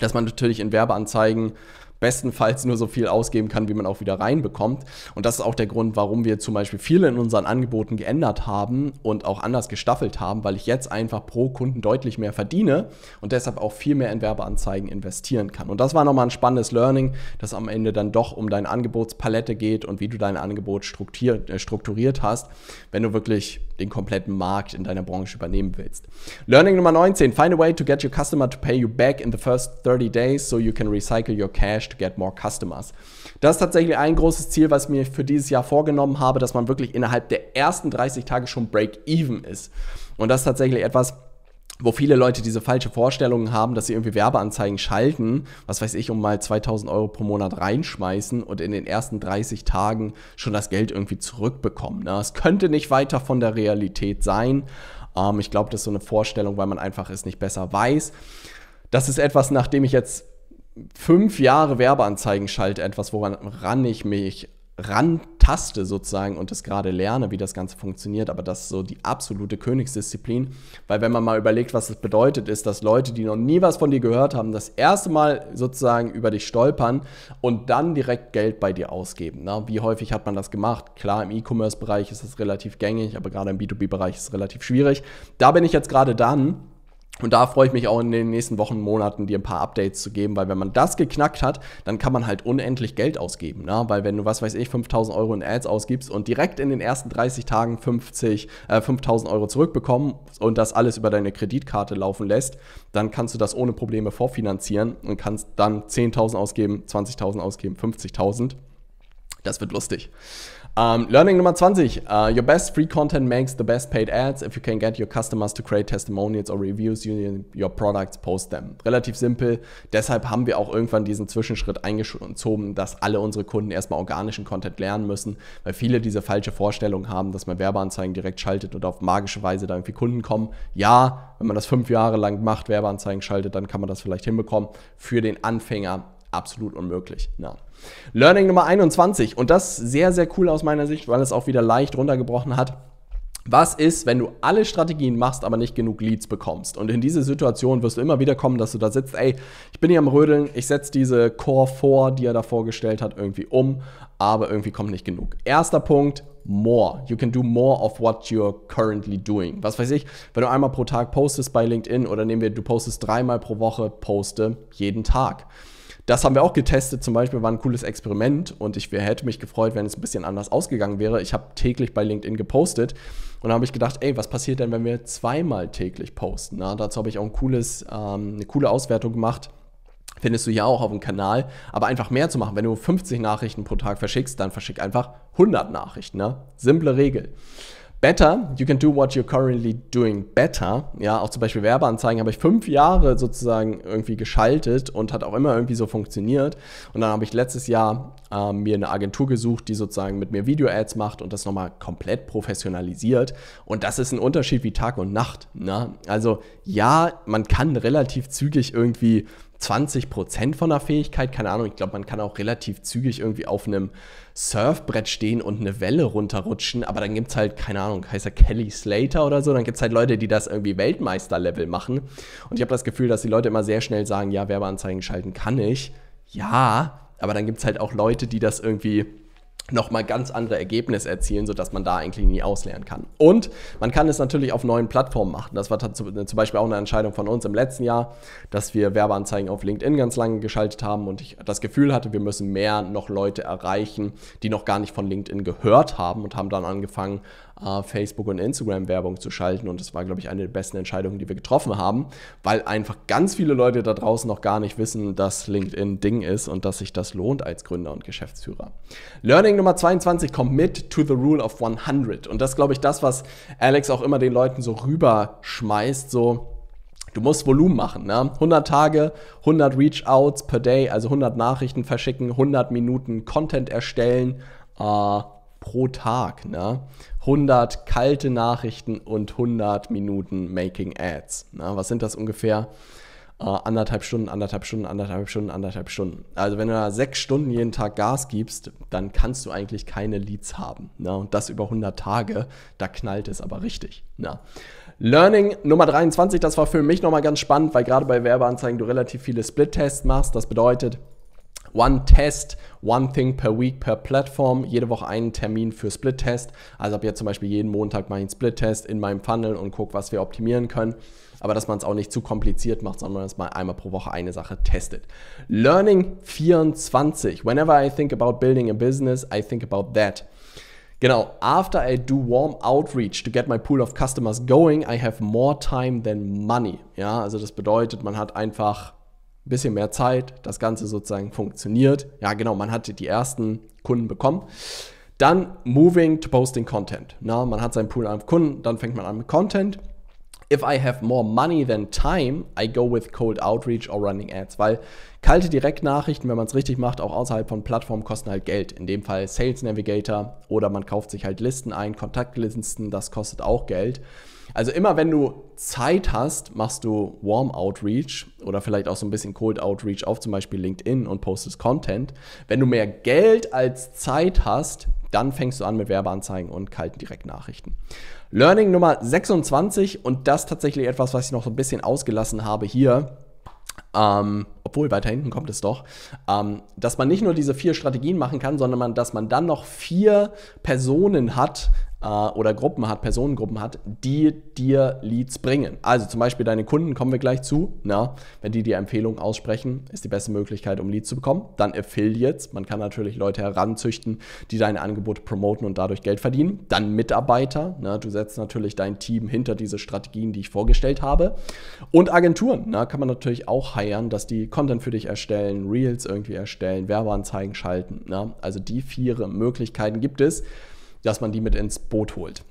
dass man natürlich in Werbeanzeigen bestenfalls nur so viel ausgeben kann, wie man auch wieder reinbekommt. Und das ist auch der Grund, warum wir zum Beispiel viele in unseren Angeboten geändert haben und auch anders gestaffelt haben, weil ich jetzt einfach pro Kunden deutlich mehr verdiene und deshalb auch viel mehr in Werbeanzeigen investieren kann. Und das war nochmal ein spannendes Learning, dass am Ende dann doch um deine Angebotspalette geht und wie du dein Angebot strukturiert, äh, strukturiert hast, wenn du wirklich den kompletten Markt in deiner Branche übernehmen willst. Learning Nummer 19, find a way to get your customer to pay you back in the first 30 days so you can recycle your cash to get more customers. Das ist tatsächlich ein großes Ziel, was ich mir für dieses Jahr vorgenommen habe, dass man wirklich innerhalb der ersten 30 Tage schon break-even ist. Und das ist tatsächlich etwas, wo viele Leute diese falsche Vorstellung haben, dass sie irgendwie Werbeanzeigen schalten, was weiß ich, um mal 2000 Euro pro Monat reinschmeißen und in den ersten 30 Tagen schon das Geld irgendwie zurückbekommen. Ne? Es könnte nicht weiter von der Realität sein. Ähm, ich glaube, das ist so eine Vorstellung, weil man einfach es nicht besser weiß. Das ist etwas, nachdem ich jetzt fünf Jahre Werbeanzeigen schalte, etwas, woran ich mich rantaste sozusagen und das gerade lerne, wie das Ganze funktioniert. Aber das ist so die absolute Königsdisziplin, weil wenn man mal überlegt, was es bedeutet, ist, dass Leute, die noch nie was von dir gehört haben, das erste Mal sozusagen über dich stolpern und dann direkt Geld bei dir ausgeben. Na, wie häufig hat man das gemacht? Klar, im E-Commerce-Bereich ist das relativ gängig, aber gerade im B2B-Bereich ist es relativ schwierig. Da bin ich jetzt gerade dann und da freue ich mich auch in den nächsten Wochen, Monaten dir ein paar Updates zu geben, weil wenn man das geknackt hat, dann kann man halt unendlich Geld ausgeben. Ne? Weil wenn du, was weiß ich, 5000 Euro in Ads ausgibst und direkt in den ersten 30 Tagen 50, äh, 5000 Euro zurückbekommen und das alles über deine Kreditkarte laufen lässt, dann kannst du das ohne Probleme vorfinanzieren und kannst dann 10.000 ausgeben, 20.000 ausgeben, 50.000. Das wird lustig. Um, Learning Nummer 20. Uh, your best free content makes the best paid ads. If you can get your customers to create testimonials or reviews using your products, post them. Relativ simpel. Deshalb haben wir auch irgendwann diesen Zwischenschritt eingezogen, dass alle unsere Kunden erstmal organischen Content lernen müssen, weil viele diese falsche Vorstellung haben, dass man Werbeanzeigen direkt schaltet und auf magische Weise da irgendwie Kunden kommen. Ja, wenn man das fünf Jahre lang macht, Werbeanzeigen schaltet, dann kann man das vielleicht hinbekommen. Für den Anfänger absolut unmöglich. Ja. Learning Nummer 21 und das sehr, sehr cool aus meiner Sicht, weil es auch wieder leicht runtergebrochen hat. Was ist, wenn du alle Strategien machst, aber nicht genug Leads bekommst? Und in diese Situation wirst du immer wieder kommen, dass du da sitzt, ey, ich bin hier am Rödeln, ich setze diese Core vor, die er da vorgestellt hat, irgendwie um, aber irgendwie kommt nicht genug. Erster Punkt, more. You can do more of what you're currently doing. Was weiß ich, wenn du einmal pro Tag postest bei LinkedIn oder nehmen wir, du postest dreimal pro Woche, poste jeden Tag. Das haben wir auch getestet, zum Beispiel war ein cooles Experiment und ich hätte mich gefreut, wenn es ein bisschen anders ausgegangen wäre. Ich habe täglich bei LinkedIn gepostet und habe ich gedacht, ey, was passiert denn, wenn wir zweimal täglich posten? Na, dazu habe ich auch ein cooles, ähm, eine coole Auswertung gemacht findest du ja auch auf dem Kanal, aber einfach mehr zu machen. Wenn du 50 Nachrichten pro Tag verschickst, dann verschick einfach 100 Nachrichten. Ne? Simple Regel. Better, you can do what you're currently doing better. Ja, auch zum Beispiel Werbeanzeigen habe ich fünf Jahre sozusagen irgendwie geschaltet und hat auch immer irgendwie so funktioniert. Und dann habe ich letztes Jahr äh, mir eine Agentur gesucht, die sozusagen mit mir Video-Ads macht und das nochmal komplett professionalisiert. Und das ist ein Unterschied wie Tag und Nacht. Ne? Also ja, man kann relativ zügig irgendwie 20 von der Fähigkeit, keine Ahnung, ich glaube, man kann auch relativ zügig irgendwie auf einem Surfbrett stehen und eine Welle runterrutschen, aber dann gibt es halt, keine Ahnung, heißt er Kelly Slater oder so, dann gibt es halt Leute, die das irgendwie Weltmeisterlevel machen. Und ich habe das Gefühl, dass die Leute immer sehr schnell sagen, ja, Werbeanzeigen schalten kann ich. Ja, aber dann gibt es halt auch Leute, die das irgendwie nochmal ganz andere Ergebnisse erzielen, sodass man da eigentlich nie auslernen kann. Und man kann es natürlich auf neuen Plattformen machen. Das war zum Beispiel auch eine Entscheidung von uns im letzten Jahr, dass wir Werbeanzeigen auf LinkedIn ganz lange geschaltet haben und ich das Gefühl hatte, wir müssen mehr noch Leute erreichen, die noch gar nicht von LinkedIn gehört haben und haben dann angefangen, äh, Facebook- und Instagram-Werbung zu schalten. Und das war, glaube ich, eine der besten Entscheidungen, die wir getroffen haben, weil einfach ganz viele Leute da draußen noch gar nicht wissen, dass LinkedIn Ding ist und dass sich das lohnt als Gründer und Geschäftsführer. Learning Nummer 22, commit to the rule of 100. Und das, glaube ich, das, was Alex auch immer den Leuten so rüberschmeißt, so Du musst Volumen machen. Ne? 100 Tage, 100 Reach-Outs per Day, also 100 Nachrichten verschicken, 100 Minuten Content erstellen äh, pro Tag. Ne? 100 kalte Nachrichten und 100 Minuten Making Ads. Na, was sind das ungefähr? Äh, anderthalb Stunden, anderthalb Stunden, anderthalb Stunden, anderthalb Stunden. Also wenn du da sechs Stunden jeden Tag Gas gibst, dann kannst du eigentlich keine Leads haben. Na, und das über 100 Tage, da knallt es aber richtig. Na. Learning Nummer 23, das war für mich nochmal ganz spannend, weil gerade bei Werbeanzeigen du relativ viele Split-Tests machst. Das bedeutet, One Test, One Thing per Week per Plattform, jede Woche einen Termin für Split-Test. Also ab jetzt zum Beispiel jeden Montag mache ich einen Split-Test in meinem Funnel und gucke, was wir optimieren können. Aber dass man es auch nicht zu kompliziert macht, sondern dass man einmal pro Woche eine Sache testet. Learning 24. Whenever I think about building a business, I think about that. Genau, after I do warm outreach to get my pool of customers going, I have more time than money. Ja, also das bedeutet, man hat einfach bisschen mehr Zeit, das Ganze sozusagen funktioniert. Ja, genau, man hatte die ersten Kunden bekommen. Dann moving to posting content. Na, man hat seinen Pool an Kunden, dann fängt man an mit Content. If I have more money than time, I go with cold outreach or running ads. Weil kalte Direktnachrichten, wenn man es richtig macht, auch außerhalb von Plattformen kosten halt Geld. In dem Fall Sales Navigator oder man kauft sich halt Listen ein, Kontaktlisten, das kostet auch Geld. Also immer wenn du Zeit hast, machst du Warm Outreach oder vielleicht auch so ein bisschen Cold Outreach auf zum Beispiel LinkedIn und postest Content. Wenn du mehr Geld als Zeit hast, dann fängst du an mit Werbeanzeigen und kalten Direktnachrichten. Learning Nummer 26 und das tatsächlich etwas, was ich noch so ein bisschen ausgelassen habe hier. Ähm, obwohl weiter hinten kommt es doch, ähm, dass man nicht nur diese vier Strategien machen kann, sondern man, dass man dann noch vier Personen hat, äh, oder Gruppen hat, Personengruppen hat, die dir Leads bringen. Also zum Beispiel deine Kunden, kommen wir gleich zu. Na, wenn die dir Empfehlungen aussprechen, ist die beste Möglichkeit, um Leads zu bekommen. Dann Affiliates. Man kann natürlich Leute heranzüchten, die dein Angebot promoten und dadurch Geld verdienen. Dann Mitarbeiter. Na, du setzt natürlich dein Team hinter diese Strategien, die ich vorgestellt habe. Und Agenturen. Na, kann man natürlich auch heiern, dass die Content für dich erstellen, Reels irgendwie erstellen, Werbeanzeigen schalten. Na. Also die vier Möglichkeiten gibt es dass man die mit ins Boot holt.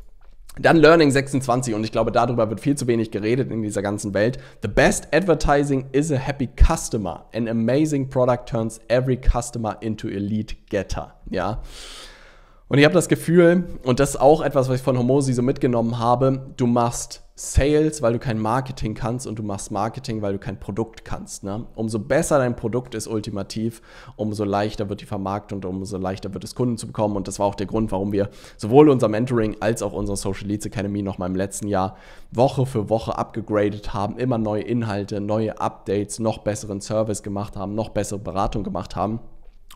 Dann Learning 26 und ich glaube, darüber wird viel zu wenig geredet in dieser ganzen Welt. The best advertising is a happy customer. An amazing product turns every customer into a lead getter. Ja. Und ich habe das Gefühl, und das ist auch etwas, was ich von Homosi so mitgenommen habe, du machst Sales, weil du kein Marketing kannst und du machst Marketing, weil du kein Produkt kannst. Ne? Umso besser dein Produkt ist ultimativ, umso leichter wird die Vermarktung und umso leichter wird es Kunden zu bekommen. Und das war auch der Grund, warum wir sowohl unser Mentoring als auch unsere Social Leads Academy noch mal im letzten Jahr Woche für Woche abgegradet haben, immer neue Inhalte, neue Updates, noch besseren Service gemacht haben, noch bessere Beratung gemacht haben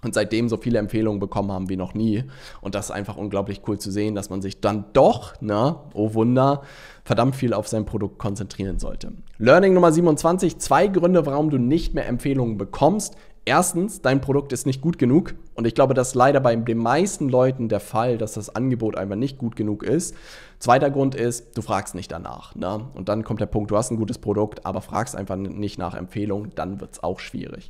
und seitdem so viele Empfehlungen bekommen haben wie noch nie. Und das ist einfach unglaublich cool zu sehen, dass man sich dann doch, ne, oh Wunder, verdammt viel auf sein Produkt konzentrieren sollte. Learning Nummer 27, zwei Gründe, warum du nicht mehr Empfehlungen bekommst. Erstens, dein Produkt ist nicht gut genug. Und ich glaube, das ist leider bei den meisten Leuten der Fall, dass das Angebot einfach nicht gut genug ist. Zweiter Grund ist, du fragst nicht danach. Ne? Und dann kommt der Punkt, du hast ein gutes Produkt, aber fragst einfach nicht nach Empfehlungen, dann wird es auch schwierig.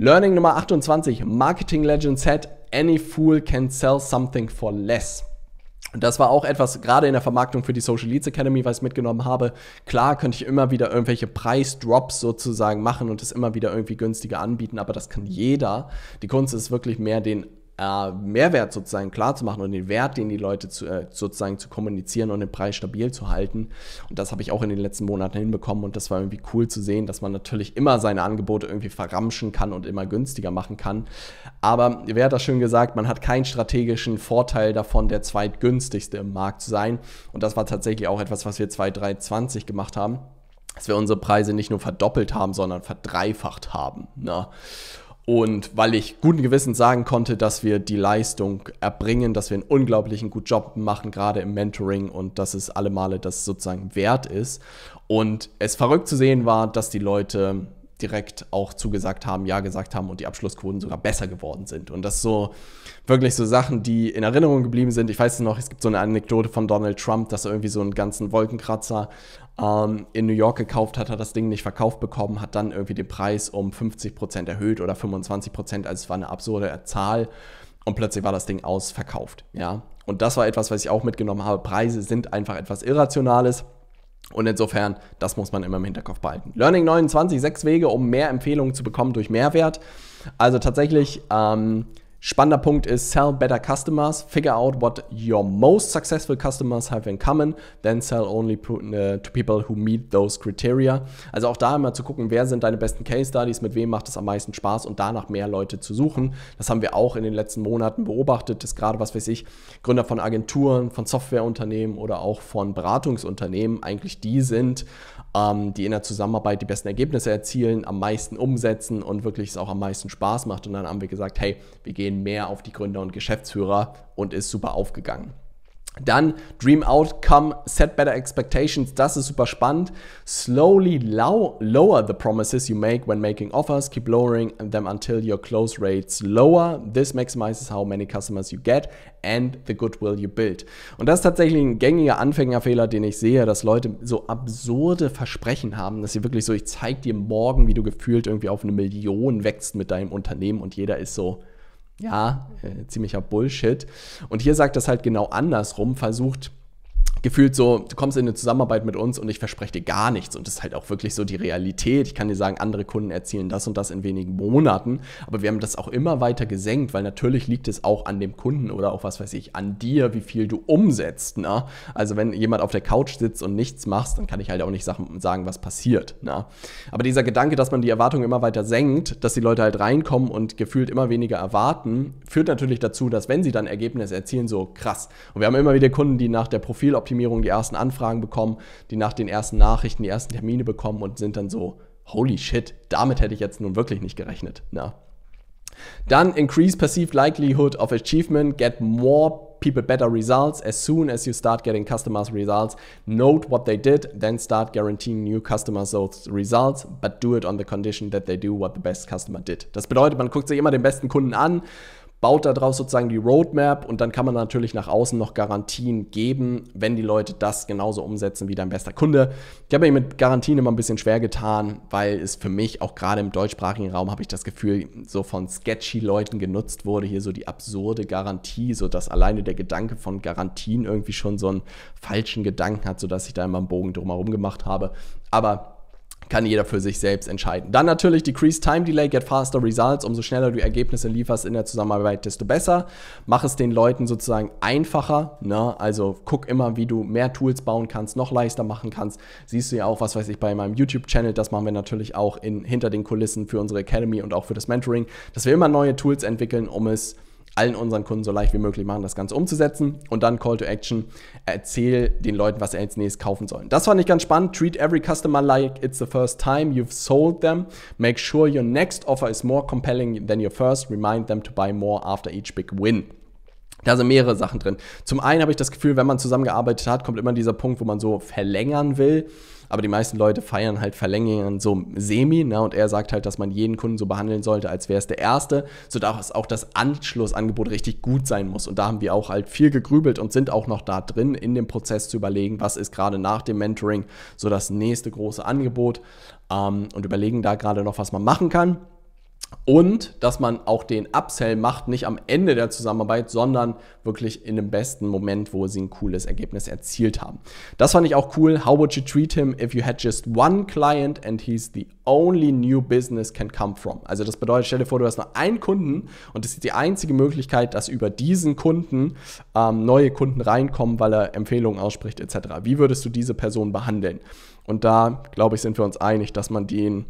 Learning Nummer 28, Marketing Legend said, any fool can sell something for less. Und das war auch etwas, gerade in der Vermarktung für die Social Leads Academy, was ich mitgenommen habe. Klar könnte ich immer wieder irgendwelche Preisdrops sozusagen machen und es immer wieder irgendwie günstiger anbieten, aber das kann jeder. Die Kunst ist wirklich mehr, den äh, Mehrwert sozusagen klar zu machen und den Wert, den die Leute zu, äh, sozusagen zu kommunizieren und den Preis stabil zu halten. Und das habe ich auch in den letzten Monaten hinbekommen und das war irgendwie cool zu sehen, dass man natürlich immer seine Angebote irgendwie verramschen kann und immer günstiger machen kann. Aber wer hat das schön gesagt, man hat keinen strategischen Vorteil davon, der zweitgünstigste im Markt zu sein. Und das war tatsächlich auch etwas, was wir 2023 gemacht haben, dass wir unsere Preise nicht nur verdoppelt haben, sondern verdreifacht haben. Ne? Und weil ich guten Gewissens sagen konnte, dass wir die Leistung erbringen, dass wir einen unglaublichen guten Job machen, gerade im Mentoring und dass es alle Male das sozusagen wert ist. Und es verrückt zu sehen war, dass die Leute direkt auch zugesagt haben, ja gesagt haben und die Abschlussquoten sogar besser geworden sind. Und das so wirklich so Sachen, die in Erinnerung geblieben sind. Ich weiß es noch, es gibt so eine Anekdote von Donald Trump, dass er irgendwie so einen ganzen Wolkenkratzer ähm, in New York gekauft hat, hat das Ding nicht verkauft bekommen, hat dann irgendwie den Preis um 50 Prozent erhöht oder 25 Prozent, also es war eine absurde Zahl. Und plötzlich war das Ding ausverkauft, ja. Und das war etwas, was ich auch mitgenommen habe. Preise sind einfach etwas Irrationales. Und insofern, das muss man immer im Hinterkopf behalten. Learning 29, sechs Wege, um mehr Empfehlungen zu bekommen durch Mehrwert. Also tatsächlich, ähm, Spannender Punkt ist sell better customers, figure out what your most successful customers have in common, then sell only äh, to people who meet those criteria. Also auch da immer zu gucken, wer sind deine besten Case Studies, mit wem macht es am meisten Spaß und danach mehr Leute zu suchen. Das haben wir auch in den letzten Monaten beobachtet, dass gerade was weiß ich, Gründer von Agenturen, von Softwareunternehmen oder auch von Beratungsunternehmen eigentlich die sind, ähm, die in der Zusammenarbeit die besten Ergebnisse erzielen, am meisten umsetzen und wirklich es auch am meisten Spaß macht. Und dann haben wir gesagt, hey, wir gehen eingehen, mehr auf die Gründer und Geschäftsführer und ist super aufgegangen. Dann Dream Outcome, Set Better Expectations, das ist super spannend. Slowly low, lower the promises you make when making offers. Keep lowering them until your close rates lower. This maximizes how many customers you get and the goodwill you build. Und das ist tatsächlich ein gängiger Anfängerfehler, den ich sehe, dass Leute so absurde Versprechen haben, dass sie wirklich so, ich zeig dir morgen, wie du gefühlt irgendwie auf eine Million wächst mit deinem Unternehmen und jeder ist so, ja, äh, ziemlicher Bullshit. Und hier sagt das halt genau andersrum, versucht gefühlt so, du kommst in eine Zusammenarbeit mit uns und ich verspreche dir gar nichts. Und das ist halt auch wirklich so die Realität. Ich kann dir sagen, andere Kunden erzielen das und das in wenigen Monaten. Aber wir haben das auch immer weiter gesenkt, weil natürlich liegt es auch an dem Kunden oder auch, was weiß ich, an dir, wie viel du umsetzt. Ne? Also wenn jemand auf der Couch sitzt und nichts machst, dann kann ich halt auch nicht sagen, was passiert. Ne? Aber dieser Gedanke, dass man die Erwartungen immer weiter senkt, dass die Leute halt reinkommen und gefühlt immer weniger erwarten, führt natürlich dazu, dass wenn sie dann Ergebnisse erzielen, so krass. Und wir haben immer wieder Kunden, die nach der Profil funnel die ersten Anfragen bekommen, die nach den ersten Nachrichten die ersten Termine bekommen und sind dann so, holy shit, damit hätte ich jetzt nun wirklich nicht gerechnet. Na. Dann increase perceived likelihood of achievement, get more people better results as soon as you start getting customers results. Note what they did, then start guaranteeing new customers those results, but do it on the condition that they do what the best customer did. Das bedeutet, man guckt sich immer den besten Kunden an baut daraus sozusagen die Roadmap und dann kann man natürlich nach außen noch Garantien geben, wenn die Leute das genauso umsetzen wie dein bester Kunde. Ich habe mir mit Garantien immer ein bisschen schwer getan, weil es für mich auch gerade im deutschsprachigen Raum habe ich das Gefühl, so von sketchy Leuten genutzt wurde, hier so die absurde Garantie, so dass alleine der Gedanke von Garantien irgendwie schon so einen falschen Gedanken hat, sodass ich da immer einen Bogen drumherum gemacht habe. Aber kann jeder für sich selbst entscheiden. Dann natürlich Decrease Time Delay, get faster results. Umso schneller du Ergebnisse lieferst in der Zusammenarbeit, desto besser. Mach es den Leuten sozusagen einfacher. Ne? Also guck immer, wie du mehr Tools bauen kannst, noch leichter machen kannst. Siehst du ja auch, was weiß ich, bei meinem YouTube-Channel. Das machen wir natürlich auch in, hinter den Kulissen für unsere Academy und auch für das Mentoring, dass wir immer neue Tools entwickeln, um es allen unseren Kunden so leicht wie möglich machen, das Ganze umzusetzen. Und dann Call to Action, erzähl den Leuten, was sie als nächstes kaufen sollen. Das fand ich ganz spannend. Treat every customer like it's the first time you've sold them. Make sure your next offer is more compelling than your first. Remind them to buy more after each big win. Da sind mehrere Sachen drin. Zum einen habe ich das Gefühl, wenn man zusammengearbeitet hat, kommt immer dieser Punkt, wo man so verlängern will. Aber die meisten Leute feiern halt Verlängerungen so semi. Ne? Und er sagt halt, dass man jeden Kunden so behandeln sollte, als wäre es der erste, sodass auch das Anschlussangebot richtig gut sein muss. Und da haben wir auch halt viel gegrübelt und sind auch noch da drin, in dem Prozess zu überlegen, was ist gerade nach dem Mentoring so das nächste große Angebot ähm, und überlegen da gerade noch, was man machen kann. Und dass man auch den Upsell macht, nicht am Ende der Zusammenarbeit, sondern wirklich in dem besten Moment, wo sie ein cooles Ergebnis erzielt haben. Das fand ich auch cool. How would you treat him if you had just one client and he's the only new business can come from? Also das bedeutet, stell dir vor, du hast nur einen Kunden und es ist die einzige Möglichkeit, dass über diesen Kunden ähm, neue Kunden reinkommen, weil er Empfehlungen ausspricht etc. Wie würdest du diese Person behandeln? Und da, glaube ich, sind wir uns einig, dass man den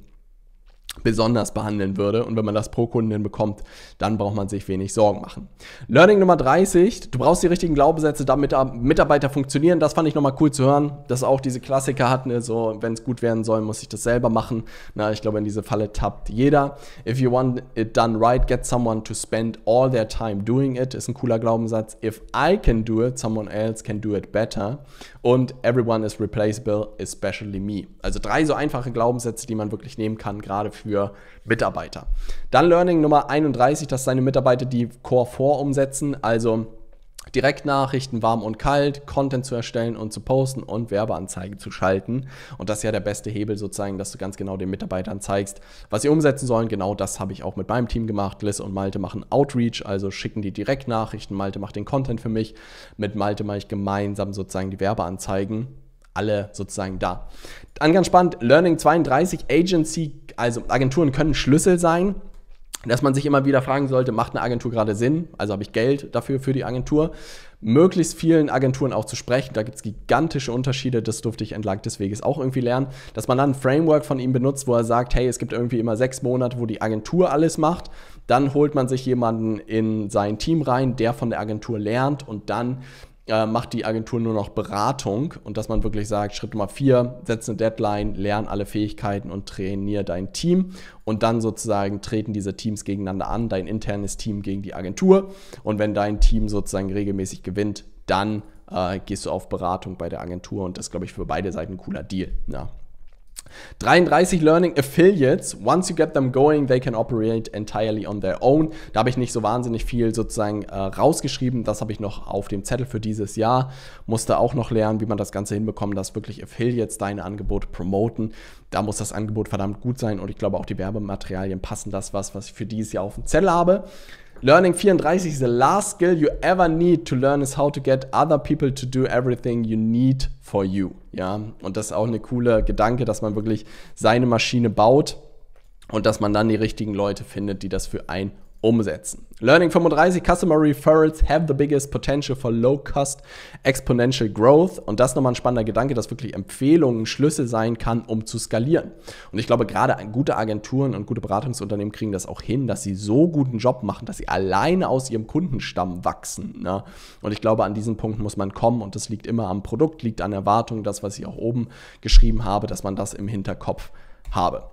besonders behandeln würde. Und wenn man das pro Kundin bekommt, dann braucht man sich wenig Sorgen machen. Learning Nummer 30, du brauchst die richtigen Glaubenssätze, damit Mitarbeiter funktionieren. Das fand ich nochmal cool zu hören, dass auch diese Klassiker hatten, so wenn es gut werden soll, muss ich das selber machen. Na, ich glaube, in diese Falle tappt jeder. If you want it done right, get someone to spend all their time doing it, ist ein cooler Glaubenssatz. If I can do it, someone else can do it better. Und everyone is replaceable, especially me. Also drei so einfache Glaubenssätze, die man wirklich nehmen kann, gerade für für Mitarbeiter. Dann Learning Nummer 31, dass deine Mitarbeiter die Core 4 umsetzen, also Direktnachrichten warm und kalt, Content zu erstellen und zu posten und Werbeanzeigen zu schalten. Und das ist ja der beste Hebel sozusagen, dass du ganz genau den Mitarbeitern zeigst, was sie umsetzen sollen. Genau das habe ich auch mit meinem Team gemacht. Liz und Malte machen Outreach, also schicken die Direktnachrichten. Malte macht den Content für mich. Mit Malte mache ich gemeinsam sozusagen die Werbeanzeigen alle sozusagen da. Dann ganz spannend, Learning 32, Agency, also Agenturen können Schlüssel sein dass man sich immer wieder fragen sollte, macht eine Agentur gerade Sinn? Also habe ich Geld dafür für die Agentur? Möglichst vielen Agenturen auch zu sprechen. Da gibt es gigantische Unterschiede. Das durfte ich entlang des Weges auch irgendwie lernen. Dass man dann ein Framework von ihm benutzt, wo er sagt, hey, es gibt irgendwie immer sechs Monate, wo die Agentur alles macht. Dann holt man sich jemanden in sein Team rein, der von der Agentur lernt und dann äh, macht die Agentur nur noch Beratung und dass man wirklich sagt, Schritt Nummer vier, setz eine Deadline, lern alle Fähigkeiten und trainiere dein Team und dann sozusagen treten diese Teams gegeneinander an, dein internes Team gegen die Agentur und wenn dein Team sozusagen regelmäßig gewinnt, dann äh, gehst du auf Beratung bei der Agentur und das glaube ich für beide Seiten ein cooler Deal. Ja. 33 Learning Affiliates. Once you get them going, they can operate entirely on their own. Da habe ich nicht so wahnsinnig viel sozusagen äh, rausgeschrieben. Das habe ich noch auf dem Zettel für dieses Jahr. Musste auch noch lernen, wie man das Ganze hinbekommt, dass wirklich Affiliates deine Angebote promoten. Da muss das Angebot verdammt gut sein und ich glaube auch die Werbematerialien passen das was, was ich für dieses Jahr auf dem Zettel habe. Learning 34, is the last skill you ever need to learn is how to get other people to do everything you need for you. Ja, und das ist auch eine coole Gedanke, dass man wirklich seine Maschine baut und dass man dann die richtigen Leute findet, die das für einen umsetzen. Learning 35, Customer Referrals have the biggest potential for low cost exponential growth. Und das ist nochmal ein spannender Gedanke, dass wirklich Empfehlungen Schlüssel sein kann, um zu skalieren. Und ich glaube, gerade gute Agenturen und gute Beratungsunternehmen kriegen das auch hin, dass sie so guten Job machen, dass sie alleine aus ihrem Kundenstamm wachsen. Ne? Und ich glaube, an diesen Punkt muss man kommen und das liegt immer am Produkt, liegt an Erwartungen, das, was ich auch oben geschrieben habe, dass man das im Hinterkopf habe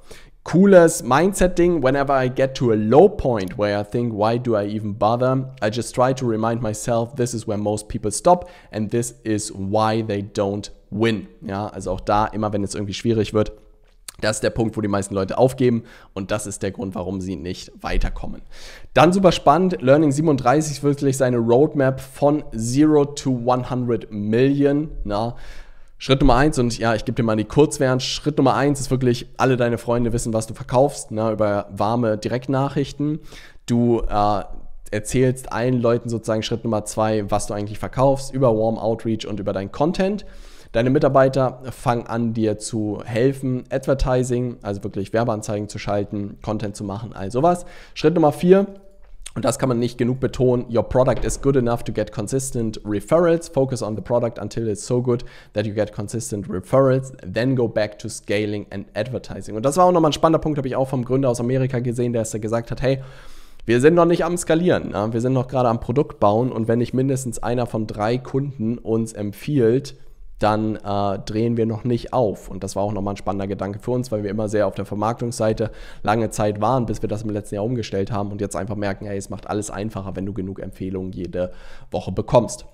cooles mindset ding whenever I get to a low point where I think, why do I even bother? I just try to remind myself, this is where most people stop and this is why they don't win. Ja, also auch da, immer wenn es irgendwie schwierig wird, das ist der Punkt, wo die meisten Leute aufgeben und das ist der Grund, warum sie nicht weiterkommen. Dann super spannend, Learning 37 wirklich seine Roadmap von 0 to 100 Millionen. Schritt Nummer eins, und ja, ich gebe dir mal die Kurzwährend, Schritt Nummer eins ist wirklich, alle deine Freunde wissen, was du verkaufst, ne, über warme Direktnachrichten. Du äh, erzählst allen Leuten sozusagen Schritt Nummer zwei, was du eigentlich verkaufst, über Warm Outreach und über dein Content. Deine Mitarbeiter fangen an, dir zu helfen, Advertising, also wirklich Werbeanzeigen zu schalten, Content zu machen, all sowas. Schritt Nummer vier, und das kann man nicht genug betonen. Your product is good enough to get consistent referrals. Focus on the product until it's so good that you get consistent referrals. Then go back to scaling and advertising. Und das war auch nochmal ein spannender Punkt, habe ich auch vom Gründer aus Amerika gesehen, der es da gesagt hat, hey, wir sind noch nicht am Skalieren. Ne? Wir sind noch gerade am Produkt bauen. Und wenn nicht mindestens einer von drei Kunden uns empfiehlt, dann äh, drehen wir noch nicht auf. Und das war auch nochmal ein spannender Gedanke für uns, weil wir immer sehr auf der Vermarktungsseite lange Zeit waren, bis wir das im letzten Jahr umgestellt haben und jetzt einfach merken, hey, es macht alles einfacher, wenn du genug Empfehlungen jede Woche bekommst.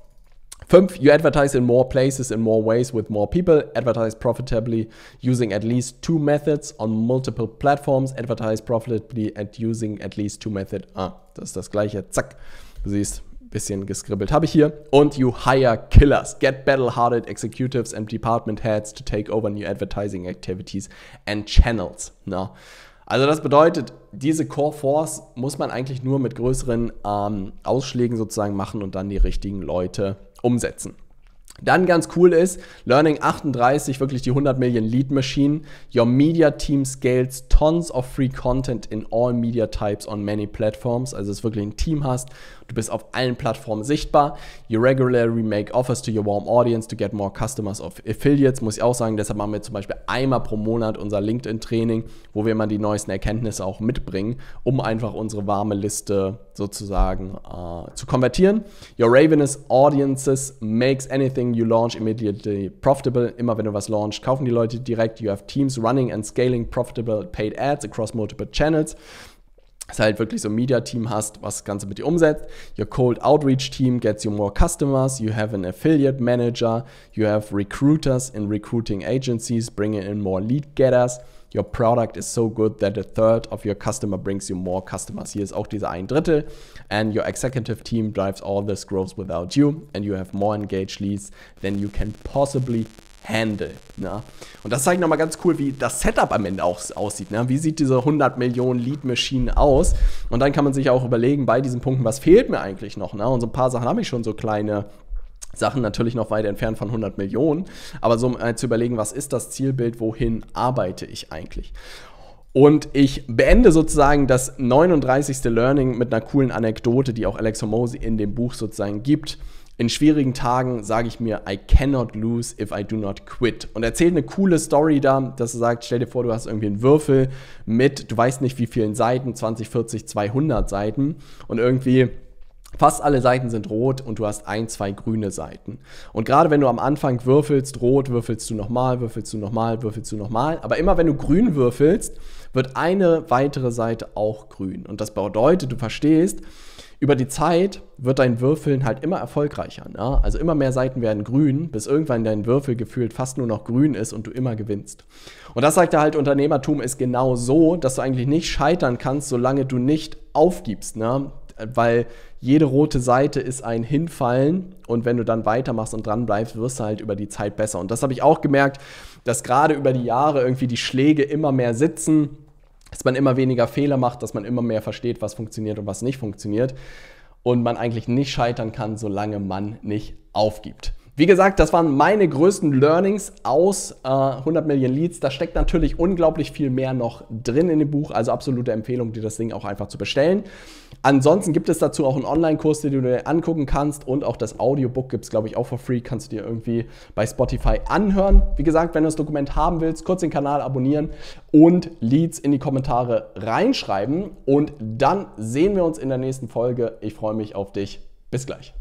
5. You advertise in more places in more ways with more people. Advertise profitably using at least two methods on multiple platforms. Advertise profitably and using at least two methods. Ah, das ist das gleiche. Zack. Du siehst, bisschen geskribbelt habe ich hier. Und you hire killers. Get battle-hearted executives and department heads to take over new advertising activities and channels. Na? Also das bedeutet, diese Core Force muss man eigentlich nur mit größeren ähm, Ausschlägen sozusagen machen und dann die richtigen Leute umsetzen. Dann ganz cool ist, Learning 38, wirklich die 100 Millionen Lead Machine. Your media team scales tons of free content in all media types on many platforms. Also, es ist wirklich ein Team hast Du bist auf allen Plattformen sichtbar. You regularly make offers to your warm audience to get more customers of affiliates, muss ich auch sagen. Deshalb machen wir zum Beispiel einmal pro Monat unser LinkedIn-Training, wo wir immer die neuesten Erkenntnisse auch mitbringen, um einfach unsere warme Liste sozusagen äh, zu konvertieren. Your Ravenous Audiences makes anything you launch immediately profitable. Immer wenn du was launchst, kaufen die Leute direkt. You have teams running and scaling profitable paid ads across multiple channels dass halt wirklich so ein Media-Team hast, was das Ganze mit dir umsetzt. Your cold outreach team gets you more customers. You have an affiliate manager. You have recruiters in recruiting agencies bringing in more lead getters. Your product is so good that a third of your customer brings you more customers. Hier ist auch dieser ein Drittel. And your executive team drives all this growth without you. And you have more engaged leads than you can possibly handle. Ne? Und das zeigt nochmal ganz cool, wie das Setup am Ende auch aussieht. Ne? Wie sieht diese 100 Millionen Lead Machine aus? Und dann kann man sich auch überlegen, bei diesen Punkten, was fehlt mir eigentlich noch? Ne? Und so ein paar Sachen habe ich schon so kleine Sachen natürlich noch weit entfernt von 100 Millionen, aber so um äh, zu überlegen, was ist das Zielbild, wohin arbeite ich eigentlich? Und ich beende sozusagen das 39. Learning mit einer coolen Anekdote, die auch Alex Homosi in dem Buch sozusagen gibt in schwierigen Tagen sage ich mir, I cannot lose if I do not quit. Und erzählt eine coole Story da, dass er sagt, stell dir vor, du hast irgendwie einen Würfel mit, du weißt nicht wie vielen Seiten, 20, 40, 200 Seiten und irgendwie Fast alle Seiten sind rot und du hast ein, zwei grüne Seiten. Und gerade wenn du am Anfang würfelst, rot würfelst du nochmal, würfelst du nochmal, würfelst du nochmal. Aber immer wenn du grün würfelst, wird eine weitere Seite auch grün. Und das bedeutet, du verstehst, über die Zeit wird dein Würfeln halt immer erfolgreicher. Ne? Also immer mehr Seiten werden grün, bis irgendwann dein Würfel gefühlt fast nur noch grün ist und du immer gewinnst. Und das sagt er halt, Unternehmertum ist genau so, dass du eigentlich nicht scheitern kannst, solange du nicht aufgibst. Ne? Weil jede rote Seite ist ein Hinfallen und wenn du dann weitermachst und dranbleibst, wirst du halt über die Zeit besser. Und das habe ich auch gemerkt, dass gerade über die Jahre irgendwie die Schläge immer mehr sitzen dass man immer weniger Fehler macht, dass man immer mehr versteht, was funktioniert und was nicht funktioniert und man eigentlich nicht scheitern kann, solange man nicht aufgibt. Wie gesagt, das waren meine größten Learnings aus äh, 100 Millionen Leads. Da steckt natürlich unglaublich viel mehr noch drin in dem Buch, also absolute Empfehlung, dir das Ding auch einfach zu bestellen. Ansonsten gibt es dazu auch einen Online-Kurs, den du dir angucken kannst und auch das Audiobook gibt es, glaube ich, auch for free, kannst du dir irgendwie bei Spotify anhören. Wie gesagt, wenn du das Dokument haben willst, kurz den Kanal abonnieren und Leads in die Kommentare reinschreiben und dann sehen wir uns in der nächsten Folge. Ich freue mich auf dich. Bis gleich.